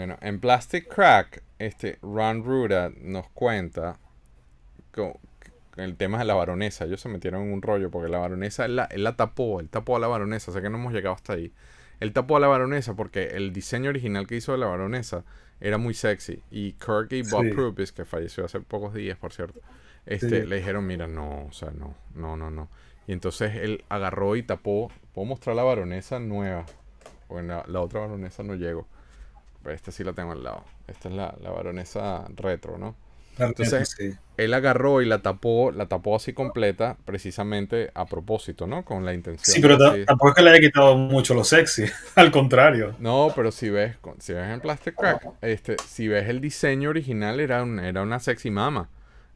Bueno, en Plastic Crack, este Ron Ruda nos cuenta el tema de la baronesa. Ellos se metieron en un rollo porque la baronesa, él la, tapó, el tapó a la baronesa, o sea que no hemos llegado hasta ahí. Él tapó a la baronesa porque el diseño original que hizo de la baronesa era muy sexy. Y Kirk y Bob que falleció hace pocos días, por cierto, este, le dijeron, mira, no, o sea, no, no, no, no. Y entonces él agarró y tapó. Puedo mostrar la baronesa nueva. Bueno, la otra baronesa no llegó. Pues Esta sí la tengo al lado. Esta es la, la baronesa retro, ¿no? Ah, Entonces, él agarró y la tapó, la tapó así completa, precisamente a propósito, ¿no? Con la intención. Sí, pero tampoco es que le haya quitado mucho lo sexy, al contrario. No, pero si ves, si ves en Plastic Crack, este, si ves el diseño original, era, un, era una sexy mama.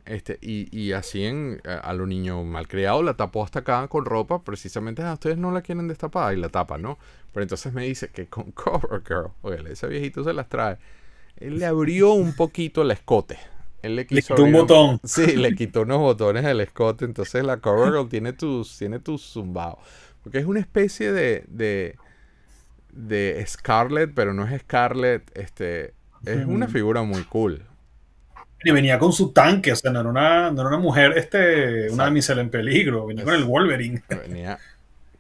Este, y, así en, a, los niños malcriados la tapó hasta acá con ropa, precisamente, a ah, ustedes no la quieren destapar y la tapa, ¿no? Pero entonces me dice que con Girl oye, ese viejito se las trae. Él le abrió un poquito el escote. Él le, quitó un botón. sí, le quitó unos botones del escote. Entonces la Covergirl tiene tus, tiene tu zumbado Porque es una especie de, de, Scarlet, pero no es Scarlet. Este, es una figura muy cool. Y venía con su tanque, o sea, no era una, mujer, este, una misil en peligro, venía con el Wolverine. Venía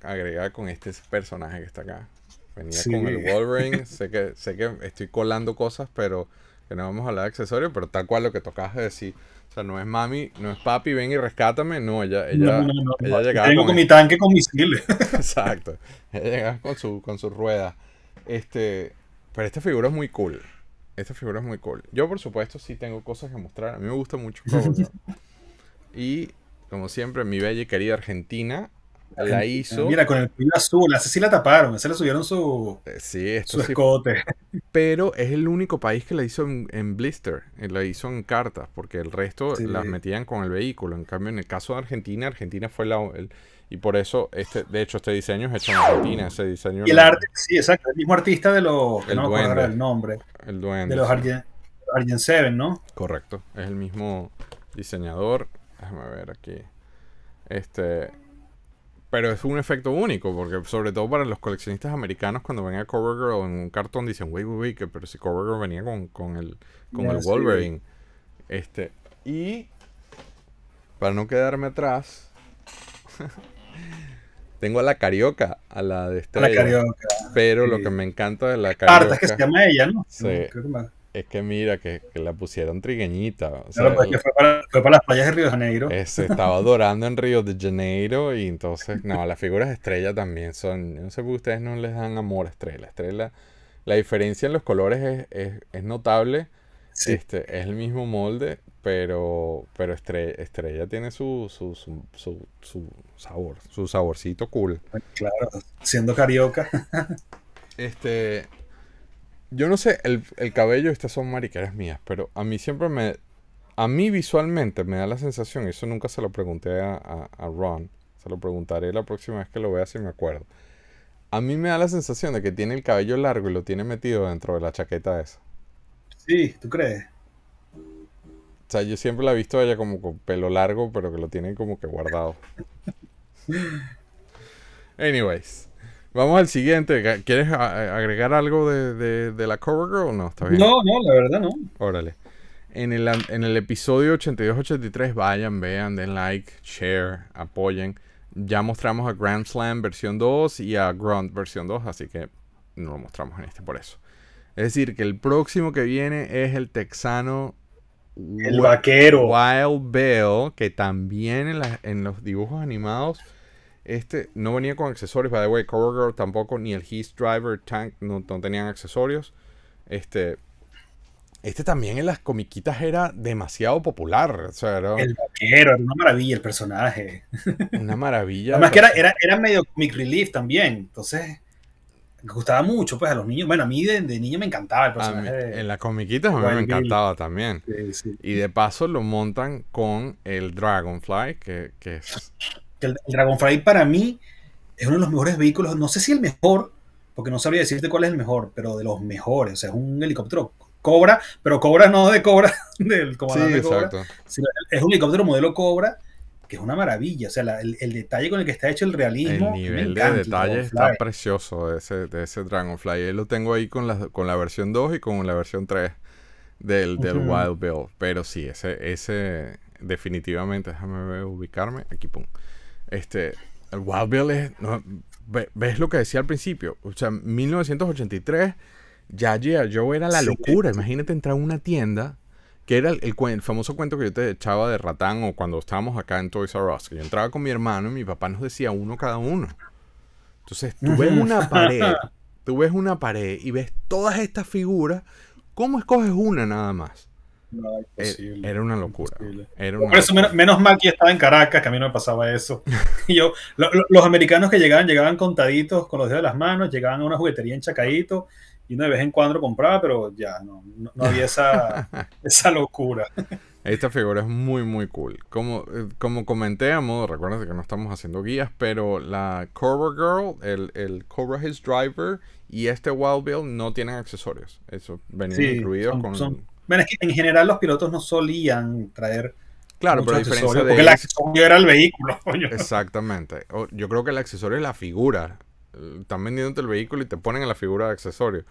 agregada con este personaje que está acá. Venía con el Wolverine, sé que, sé que estoy colando cosas, pero que no vamos a hablar de accesorios, pero tal cual lo que tocas decir. O sea, no es mami, no es papi, ven y rescátame. No, ella, ella, con, mi tanque con misiles. Exacto. Ella llegaba con su, con su rueda. Este, pero esta figura es muy cool esta figura es muy cool. Yo, por supuesto, sí tengo cosas que mostrar. A mí me gusta mucho y, como siempre, mi bella y querida Argentina la hizo. Mira, con el pin azul, Así la taparon, Se le subieron su, eh, sí, su escote. Pero es el único país que la hizo en, en blister, eh, la hizo en cartas, porque el resto las metían con el vehículo. En cambio, en el caso de Argentina, Argentina fue la, el, y por eso, este, de hecho, este diseño es hecho en Argentina. Ese diseño y el arte, sí, exacto. El mismo artista de los. el no me el nombre. El duende. De los Argent, Argent Seven, ¿no? Correcto. Es el mismo diseñador. Déjame ver aquí. Este. Pero es un efecto único, porque sobre todo para los coleccionistas americanos, cuando ven a Covergirl en un cartón, dicen, wey, wey, que, pero si Covergirl venía con, con el, con el Wolverine. este. Y. Para no quedarme atrás. Tengo a la carioca, a la de Estrella. Pero lo que me encanta de la carioca. es que mira, que, la pusieron trigueñita. Pues, fue, para, las playas de Río de Janeiro. Eh, se estaba adorando en Río de Janeiro y entonces, no, las figuras estrella también son. No sé por ustedes no les dan amor a estrella. Estrella, la diferencia en los colores es, notable. Este, es el mismo molde, pero pero Estrella, tiene su su, sabor, su saborcito cool. Claro, siendo carioca. este, yo no sé, el, cabello, estas son mariqueras mías, pero a mí siempre me, a mí visualmente me da la sensación, eso nunca se lo pregunté a, a Ron, se lo preguntaré la próxima vez que lo vea si me acuerdo. A mí me da la sensación de que tiene el cabello largo y lo tiene metido dentro de la chaqueta esa. Sí, ¿tú crees? sea, yo siempre la he visto ella como con pelo largo, pero que lo tienen como que guardado. Anyways. Vamos al siguiente. ¿Quieres agregar algo de, de, la Girl o no? No, no, la verdad no. Órale. En el, en el episodio 82-83, vayan, vean, den like, share, apoyen. Ya mostramos a Grand Slam versión 2 y a Grunt versión 2, así que no lo mostramos en este por eso. Es decir, que el próximo que viene es el texano el vaquero. Wild Bill, que también en, los dibujos animados, este no venía con accesorios, by the way, Cover Girl tampoco, ni el His Driver Tank no, tenían accesorios. Este, este también en las comiquitas era demasiado popular. el vaquero, era una maravilla el personaje. Una maravilla. Además que era, era, era medio comic relief también, entonces... Me gustaba mucho, pues, a los niños. Bueno, a mí de, niño me encantaba el personaje. en las comiquitas a mí me encantaba también. Y de paso lo montan con el Dragonfly, que, es... El, Dragonfly para mí es uno de los mejores vehículos, no sé si el mejor, porque no sabría decirte cuál es el mejor, pero de los mejores. O sea, es un helicóptero Cobra, pero Cobra no de Cobra, del comandante sí, exacto. es un helicóptero modelo Cobra es una maravilla. O sea, el, el, detalle con el que está hecho el realismo. El nivel de detalle está precioso de ese, ese Dragonfly. Yo lo tengo ahí con la, con la versión 2 y con la versión 3 del, del Wild Bill. Pero sí, ese, ese definitivamente, déjame ubicarme. Aquí, pum. Este, el Wild Bill es... ¿Ves lo que decía al principio? O sea, 1983, ya yo era la locura. Imagínate entrar a una tienda que era el, famoso cuento que yo te echaba de ratán o cuando estábamos acá en Toys R Us, yo entraba con mi hermano y mi papá nos decía uno cada uno. Entonces tú ves una pared, tú ves una pared y ves todas estas figuras, ¿cómo escoges una nada más? Eh, era una locura. menos, mal que estaba en Caracas, que a mí no me pasaba eso. yo, los americanos que llegaban, llegaban contaditos con los dedos de las manos, llegaban a una juguetería en Chacaito y de vez en cuando compraba, pero ya, no, no, había esa, esa locura. Esta figura es muy, muy cool. Como, eh, como comenté a modo, recuérdense que no estamos haciendo guías, pero la Cobra Girl, el, el Cobra His Driver y este Wild Bill no tienen accesorios. Eso venían incluidos con. Son... en general los pilotos no solían traer. Claro, pero Porque el accesorio era el vehículo. Exactamente. Yo creo que el accesorio es la figura están vendiéndote el vehículo y te ponen en la figura de accesorio.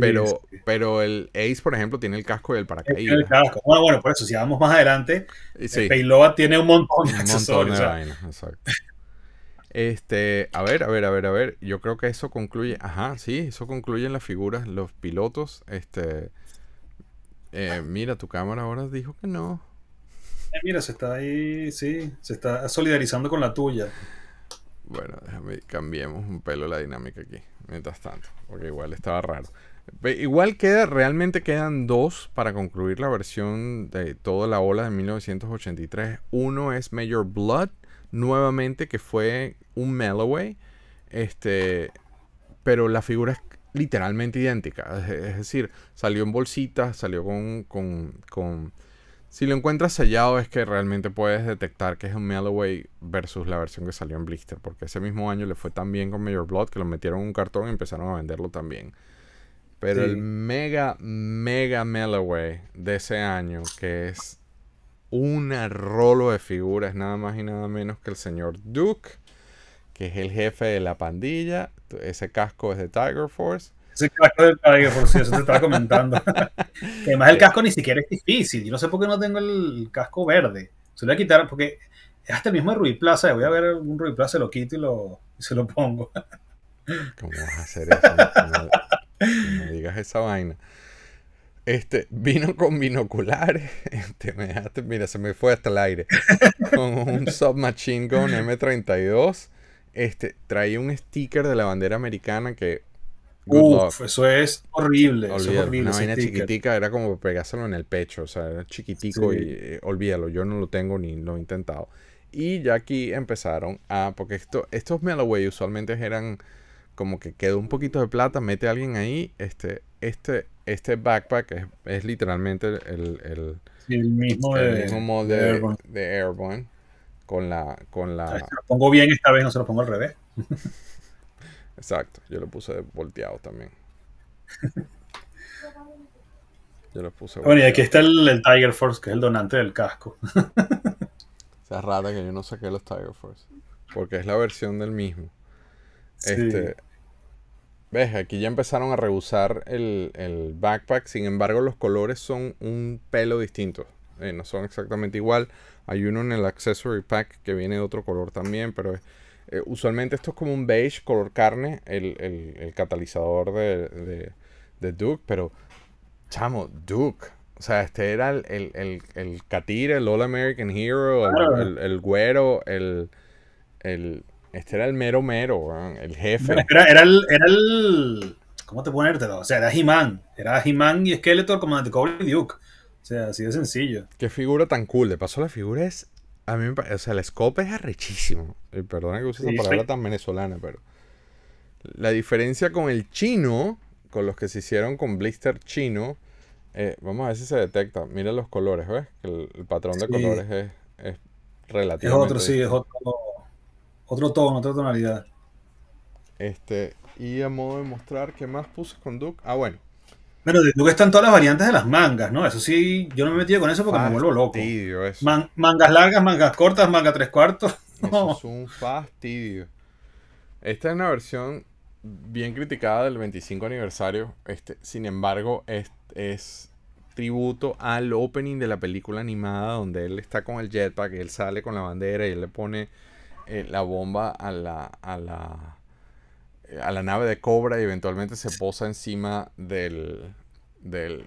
pero, pero el Ace, por ejemplo, tiene el casco y el paracaídas. Bueno, por eso, si vamos más adelante, el eh, Payloa tiene un montón de accesorios. Este, a ver, a ver, a ver, a ver. Yo creo que eso concluye. Ajá, sí, eso concluye en las figuras, los pilotos. Este. Eh, mira, tu cámara ahora dijo que no. Eh, mira, se está ahí, sí, se está solidarizando con la tuya. Bueno, déjame, cambiemos un pelo la dinámica aquí, mientras tanto, porque igual estaba raro. Igual queda, realmente quedan dos para concluir la versión de toda la ola de 1983. Uno es Major Blood, nuevamente, que fue un Melloway, este, pero la figura es literalmente idéntica. Es decir, salió en bolsitas, salió con, con, con si lo encuentras sellado es que realmente puedes detectar que es un Melloway versus la versión que salió en Blister, porque ese mismo año le fue tan bien con Major Blood que lo metieron en un cartón y empezaron a venderlo también. Pero el mega, mega Melloway de ese año, que es un rolo de figuras, nada más y nada menos que el señor Duke, que es el jefe de la pandilla. Ese casco es de Tiger Force el casco del por si eso te estaba comentando. Además, el casco ni siquiera es difícil. Yo no sé por qué no tengo el casco verde. Se lo voy a quitar porque es hasta el mismo Ruiz Plaza. Voy a ver un Ruiz Plaza, lo quito y, lo, se lo pongo. ¿Cómo vas a hacer eso? No, no, digas esa vaina. Este, vino con binoculares. Este, mira, se me fue hasta el aire. Con un submachine gun M32. Este, traía un sticker de la bandera americana que Uf, eso es horrible. Una vaina chiquitica era como pegárselo en el pecho. O sea, era chiquitico y eh, olvídalo. Yo no lo tengo ni lo he intentado. Y ya aquí empezaron a. Porque esto, estos Mellowway usualmente eran como que quedó un poquito de plata, mete a alguien ahí. Este, este, este backpack es, es literalmente el, el, el mismo, el de, mismo Airborne. Con la. Con la... lo pongo bien esta vez, no se lo pongo al revés. Exacto, yo lo puse volteado también. Yo lo puse volteado. Bueno, y aquí está el, Tiger Force, que es el donante del casco. sea, rata que yo no saqué los Tiger Force. Porque es la versión del mismo. Sí. Este, ¿Ves? Aquí ya empezaron a rehusar el, backpack. Sin embargo, los colores son un pelo distinto. Eh, no son exactamente igual. Hay uno en el accessory pack que viene de otro color también, pero es eh, usualmente esto es como un beige color carne, el, catalizador de, Duke, pero chamo, Duke. O sea, este era el, el, el el All American Hero, el, güero, el, Este era el mero mero, el jefe. Era, el, ¿Cómo te ponértelo? O sea, era He-Man. Era He-Man y Skeletor, Comandante Cobra y Duke. O sea, así de sencillo. Qué figura tan cool. De paso, la figura es a mí me parece, o sea, el scope es arrechísimo. Perdona que use esa palabra tan venezolana, pero. La diferencia con el chino, con los que se hicieron con blister chino, eh, vamos a ver si se detecta. Mira los colores, ¿ves? El, el patrón de colores es, es relativo. Es otro, sí, es otro, otro tono, otra tonalidad. Este, y a modo de mostrar, ¿qué más puse con Duke? Ah, bueno. Pero de están todas las variantes de las mangas, ¿no? Eso sí, yo no me he metido con eso porque me vuelvo loco. Eso. mangas largas, mangas cortas, manga tres cuartos. Eso es un fastidio. Esta es una versión bien criticada del 25 aniversario. Este, sin embargo, es, es tributo al opening de la película animada donde él está con el jetpack, él sale con la bandera y él le pone eh, la bomba a la, a la a la nave de Cobra y eventualmente se posa encima del, del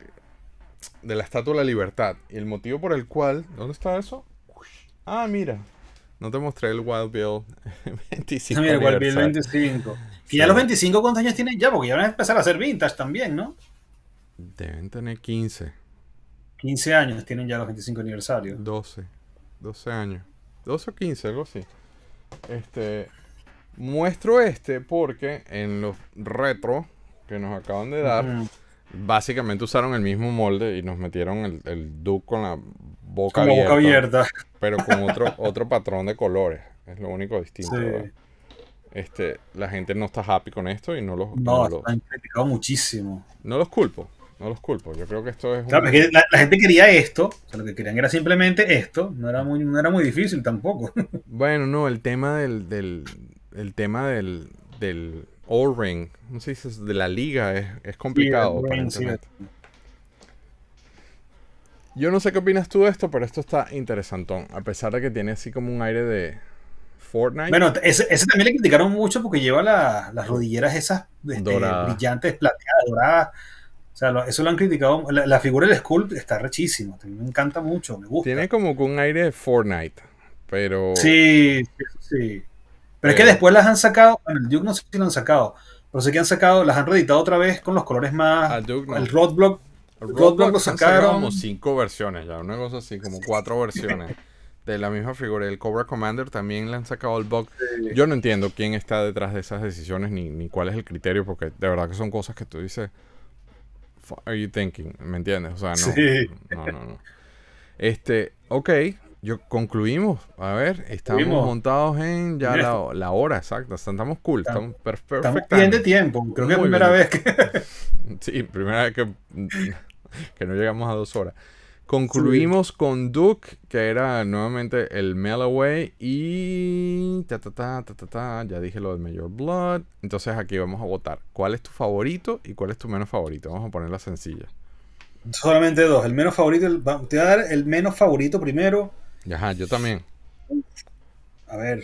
de la Estatua de la Libertad. Y el motivo por el cual... ¿Dónde está eso? Ah, mira. No te mostré el Wild Bill 25. Ah, mira, el Wild Bill 25. ¿Y ya los 25 cuántos años tienen ya, porque ya van a empezar a hacer vintage también, ¿no? Deben tener 15. 15 años tienen ya los 25 aniversarios. 12. 12 años. 12 o 15, algo así. Este, Muestro este porque en los retros que nos acaban de dar, básicamente usaron el mismo molde y nos metieron el, el con la boca, abierta, Pero con otro, otro patrón de colores. Es lo único distinto. Este, la gente no está happy con esto y no los. No, han criticado muchísimo. No los culpo. No los culpo, yo creo que esto es... la, gente quería esto, lo que querían era simplemente esto, no era muy, era muy difícil tampoco. Bueno, no, el tema del el tema del, del O-ring, sé si es De la liga es, complicado. Yo no sé qué opinas tú de esto, pero esto está interesantón, a pesar de que tiene así como un aire de Fortnite. Bueno, ese, también le criticaron mucho porque lleva las rodilleras esas este, brillantes, plateadas, doradas. O sea, eso lo han criticado. La, figura del Sculpt está rechísima. Me encanta mucho, me gusta. Tiene como un aire de Fortnite, pero. Sí, sí. Pero es que eh. después las han sacado, bueno, el Duke no sé si lo han sacado, pero sé que han sacado, las han reeditado otra vez con los colores más. Duke no. El Roadblock. El Roadblock, lo sacaron. como cinco versiones ya, una cosa así, como cuatro versiones. De la misma figura, el Cobra Commander también le han sacado el bug. Yo no entiendo quién está detrás de esas decisiones ni, ni cuál es el criterio, porque de verdad que son cosas que tú dices, are you thinking? ¿Me entiendes? O sea, no. No, no, no. Este, ok, yo concluimos. A ver, estamos montados en ya la, hora exacta. Estamos cool, estamos perfectos. bien de tiempo. Creo que es primera vez que. sí, primera vez que, que no llegamos a dos horas. Concluimos con Duke, que era nuevamente el Melaway y... Ta, ya dije lo del Major Blood. Entonces aquí vamos a votar. ¿Cuál es tu favorito y cuál es tu menos favorito? Vamos a ponerla sencilla. Solamente dos. El menos favorito... Te voy a dar el menos favorito primero. Ajá, yo también. A ver,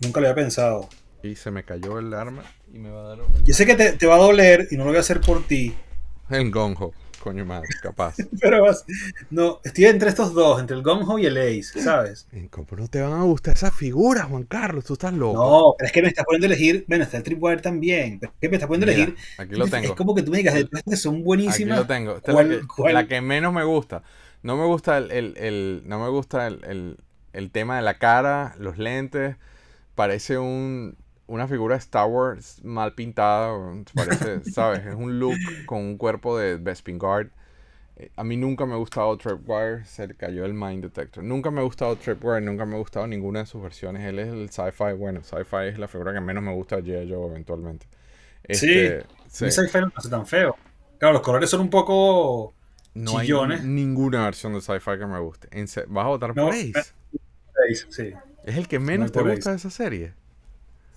nunca lo había pensado. Y se me cayó el arma y me va a dar. Yo sé que te, te, va a doler y no lo voy a hacer por ti. El gonjo, coño madre, capaz. Pero vas... no, estoy entre estos dos, entre el gonjo y el ace, ¿sabes? ¿Cómo no te van a gustar esas figuras, Juan Carlos? Tú estás loco. No, pero es que me estás poniendo a elegir. Bueno, está el Tripwire también, pero es que me estás poniendo a elegir. Aquí lo tengo. Es como que tú me digas, son buenísimas. Aquí lo tengo. Esta es la que menos me gusta. No me gusta el, no me gusta el, tema de la cara, los lentes. Parece un, una figura de Star Wars mal pintada. Parece, ¿sabes? Es un look con un cuerpo de Bespin Guard. Eh, a mí nunca me ha gustado Tripwire, se cayó el Mind Detector. Nunca me ha gustado Tripwire, nunca me ha gustado ninguna de sus versiones. Él es el sci-fi, bueno, sci-fi es la figura que menos me gusta de G.I. Joe eventualmente. sí, este, sí. sci-fi no hace tan feo. Claro, los colores son un poco no hay ninguna versión de sci-fi que me guste. ¿Vas a votar por eh, Ace? sí. ¿Es el que menos te gusta de esa serie?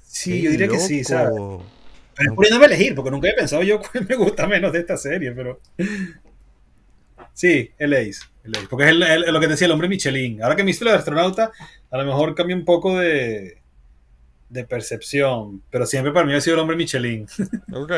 Sí, yo diría que sí, ¿sabes? Pero es poniéndome a elegir, porque nunca he pensado yo cuál me gusta menos de esta serie, pero. Sí, el Ace. El Porque es lo que decía el hombre Michelin. Ahora que me hice lo de astronauta, a lo mejor cambia un poco de, de percepción. Pero siempre para mí ha sido el hombre Michelin. ok,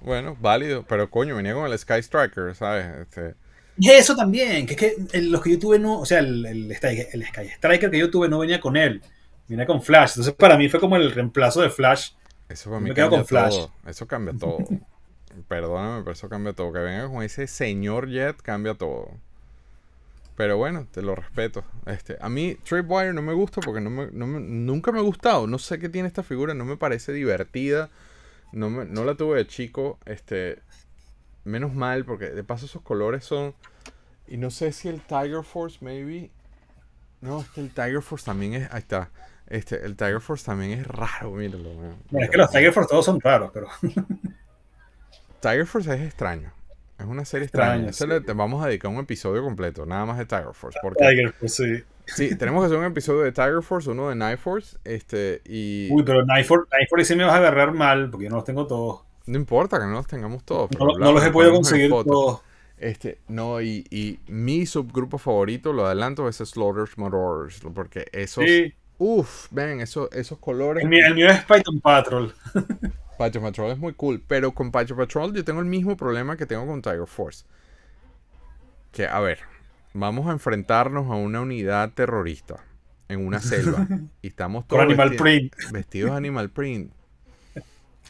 bueno, válido. Pero coño, venía con el Sky Striker, ¿sabes? Este, eso también, que es que eh, los que yo tuve no, o sea, el, el, Sky Striker que yo tuve no venía con él, venía con Flash. Entonces para mí fue como el reemplazo de Flash. Eso para mí Flash. Todo. Eso cambia todo. Perdóname, pero eso cambia todo. Que venga con ese señor Jet cambia todo. Pero bueno, te lo respeto. Este, a mí Tripwire no me gusta porque no me, no nunca me ha gustado. No sé qué tiene esta figura, no me parece divertida. No, no la tuve de chico. Este, menos mal, porque de paso esos colores son... Y no sé si el Tiger Force, maybe... No, es que el Tiger Force también es... Ahí está. Este, el Tiger Force también es raro, míralo. es que los Tiger Force todos son raros, pero... Tiger Force es extraño. Es una serie extraña. Le, te vamos a dedicar un episodio completo, nada más de Tiger Force. Tiger Force, sí. Sí, tenemos que hacer un episodio de Tiger Force, uno de Night Force, este, y... Uy, pero Night Force, Night Force sí me vas a agarrar mal, porque yo no los tengo todos. No importa que no los tengamos todos. No, los he podido conseguir todos. Este, no, y, mi subgrupo favorito, lo adelanto, es Slaughters Motors. porque esos... Uff, ven, esos, esos colores... El, mío es Python Patrol. Python Patrol es muy cool, pero con Pacho Patrol yo tengo el mismo problema que tengo con Tiger Force. Que, a ver, vamos a enfrentarnos a una unidad terrorista en una selva. y estamos todos vestidos, vestidos Animal Print.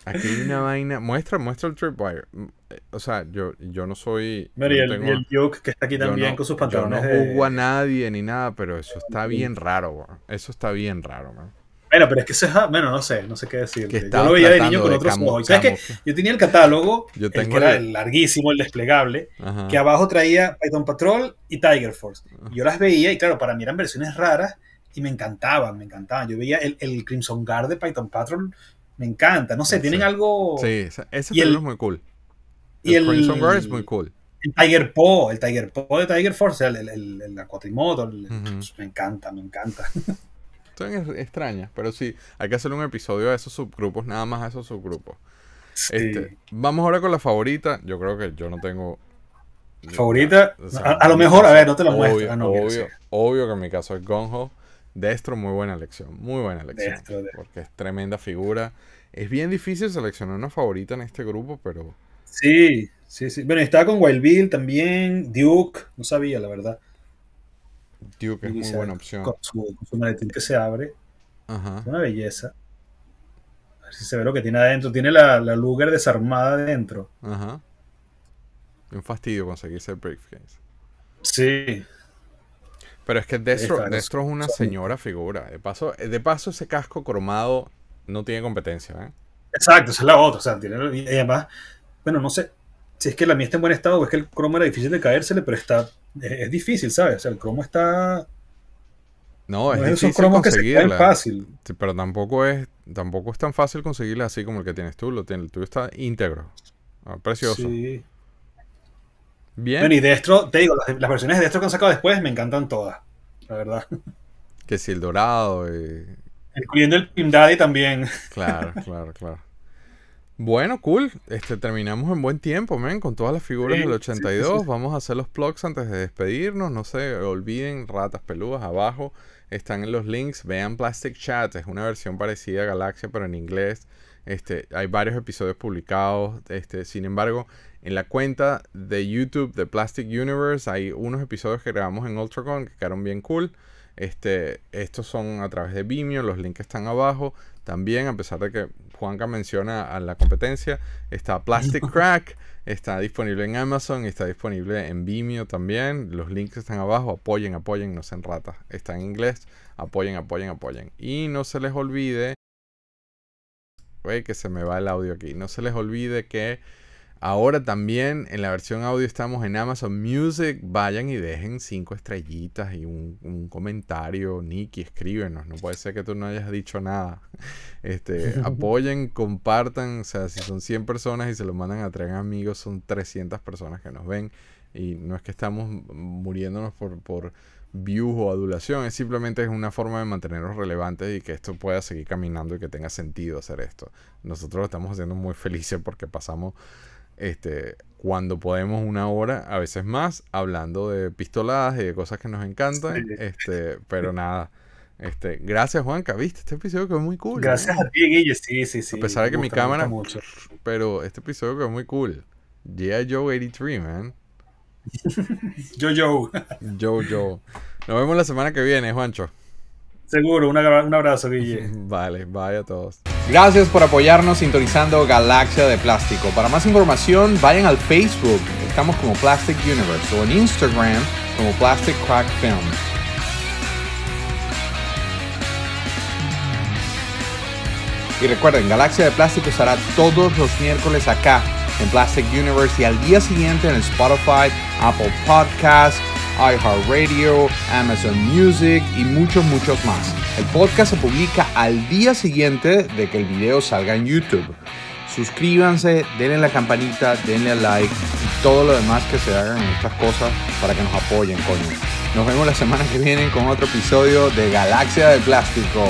Aquí hay una vaina. Muestra, muestra el tripwire. Mm, eh, o sea, yo, yo no soy. y, el, joke que está aquí también con sus pantalones. no juzgo a nadie ni nada, pero eso está bien raro, Eso está bien raro, man. Bueno, pero es que eso ah, Bueno, no sé, no sé qué decir. Yo lo veía de niño con otros ojos. ¿Sabes que Yo tenía el catálogo, el que era el larguísimo, el desplegable, que abajo traía Python Patrol y Tiger Force. yo las veía, y claro, para mí eran versiones raras y me encantaban, me encantaban. Yo veía el Crimson Guard de Python Patrol me encanta, no sé, tienen algo. Sí, ese es muy cool. Y el, Crimson es muy cool. El Tiger Po el Tiger Po de Tiger Force, el, el, el, pues, me encanta, me encanta. Son extrañas, pero sí, hay que hacer un episodio a esos subgrupos, nada más a esos subgrupos. Este, vamos ahora con la favorita. Yo creo que yo no tengo. Favorita, a, lo mejor, a ver, no te lo obvio, muestro. Ah, obvio, obvio que en mi caso es Gonjo. Destro, muy buena elección, muy buena elección. Porque es tremenda figura. Es bien difícil seleccionar una favorita en este grupo, pero... Sí, sí, sí. Bueno, estaba con Wild Bill también, Duke, no sabía, la verdad. Duke es muy buena opción. Con su, maletín que se abre. Ajá. Es una belleza. A ver si se ve lo que tiene adentro. Tiene la, la Luger desarmada adentro. Ajá. Un fastidio conseguirse el Breakfast. Sí, pero es que Destro, es una señora figura. De paso, eh, de paso, ese casco cromado no tiene competencia. ¿eh? Exacto, esa es la otra. O sea, tiene, y además, bueno, no sé si es que la mía está en buen estado o es que el cromo era difícil de caérsele, pero está. Es, difícil, ¿sabes? O sea, el cromo está. No, es, difícil conseguirla. Que se fácil. pero tampoco es, tampoco es tan fácil conseguirla así como el que tienes tú. Lo tienes, el tuyo está íntegro. Ah, precioso. Sí. Bien. Bueno, y Destro, te digo, las, versiones de Destro que han sacado después me encantan todas, la verdad. Que si el dorado. Y... Eh. Incluyendo el Pim Daddy también. Claro, claro, claro. Bueno, cool. Este, terminamos en buen tiempo, men, con todas las figuras del 82. Vamos a hacer los plugs antes de despedirnos. No se olviden, ratas peludas abajo están en los links. Vean Plastic Chat, es una versión parecida a Galaxia, pero en inglés. Este, hay varios episodios publicados. Este, sin embargo, en la cuenta de YouTube de Plastic Universe. Hay unos episodios que grabamos en UltraCon que quedaron bien cool. Este, estos son a través de Vimeo, los links están abajo. También, a pesar de que Juanca menciona a la competencia, está Plastic Crack, está disponible en Amazon, está disponible en Vimeo también. Los links están abajo, apoyen, apoyen, no sean ratas. Está en inglés, apoyen, apoyen, apoyen. Y no se les olvide, que se me va el audio aquí, no se les olvide que Ahora también en la versión audio estamos en Amazon Music. Vayan y dejen cinco estrellitas y un, comentario. Nicky, escríbenos. No puede ser que tú no hayas dicho nada. Este, apoyen, compartan. O sea, si son 100 personas y se lo mandan a traer amigos, son 300 personas que nos ven. Y no es que estamos muriéndonos por, por views o adulación. Es simplemente una forma de mantenernos relevantes y que esto pueda seguir caminando y que tenga sentido hacer esto. Nosotros lo estamos haciendo muy felices porque pasamos este, cuando podemos una hora, a veces más, hablando de pistoladas y de cosas que nos encantan. Este, pero nada. Este, gracias, Juanca. Viste este episodio que fue muy cool. Gracias ¿eh? a ti, Guille. Sí, sí, sí. A pesar de que mi cámara. Pero este episodio que es muy cool. ya Joe 83, man. yo, yo. yo, yo. Nos vemos la semana que viene, Juancho. Seguro. un abrazo, Guille. vale, bye a todos. Gracias por apoyarnos sintonizando Galaxia de Plástico. Para más información, vayan al Facebook, estamos como Plastic Universe, o en Instagram como Plastic Crack Film. Y recuerden, Galaxia de Plástico estará todos los miércoles acá en Plastic Universe y al día siguiente en Spotify, Apple Podcasts iHeartRadio, Amazon Music y muchos, muchos más. El podcast se publica al día siguiente de que el video salga en YouTube. Suscríbanse, denle la campanita, denle al like y todo lo demás que se hagan en estas cosas para que nos apoyen, coño. Nos vemos la semana que viene con otro episodio de Galaxia de Plástico.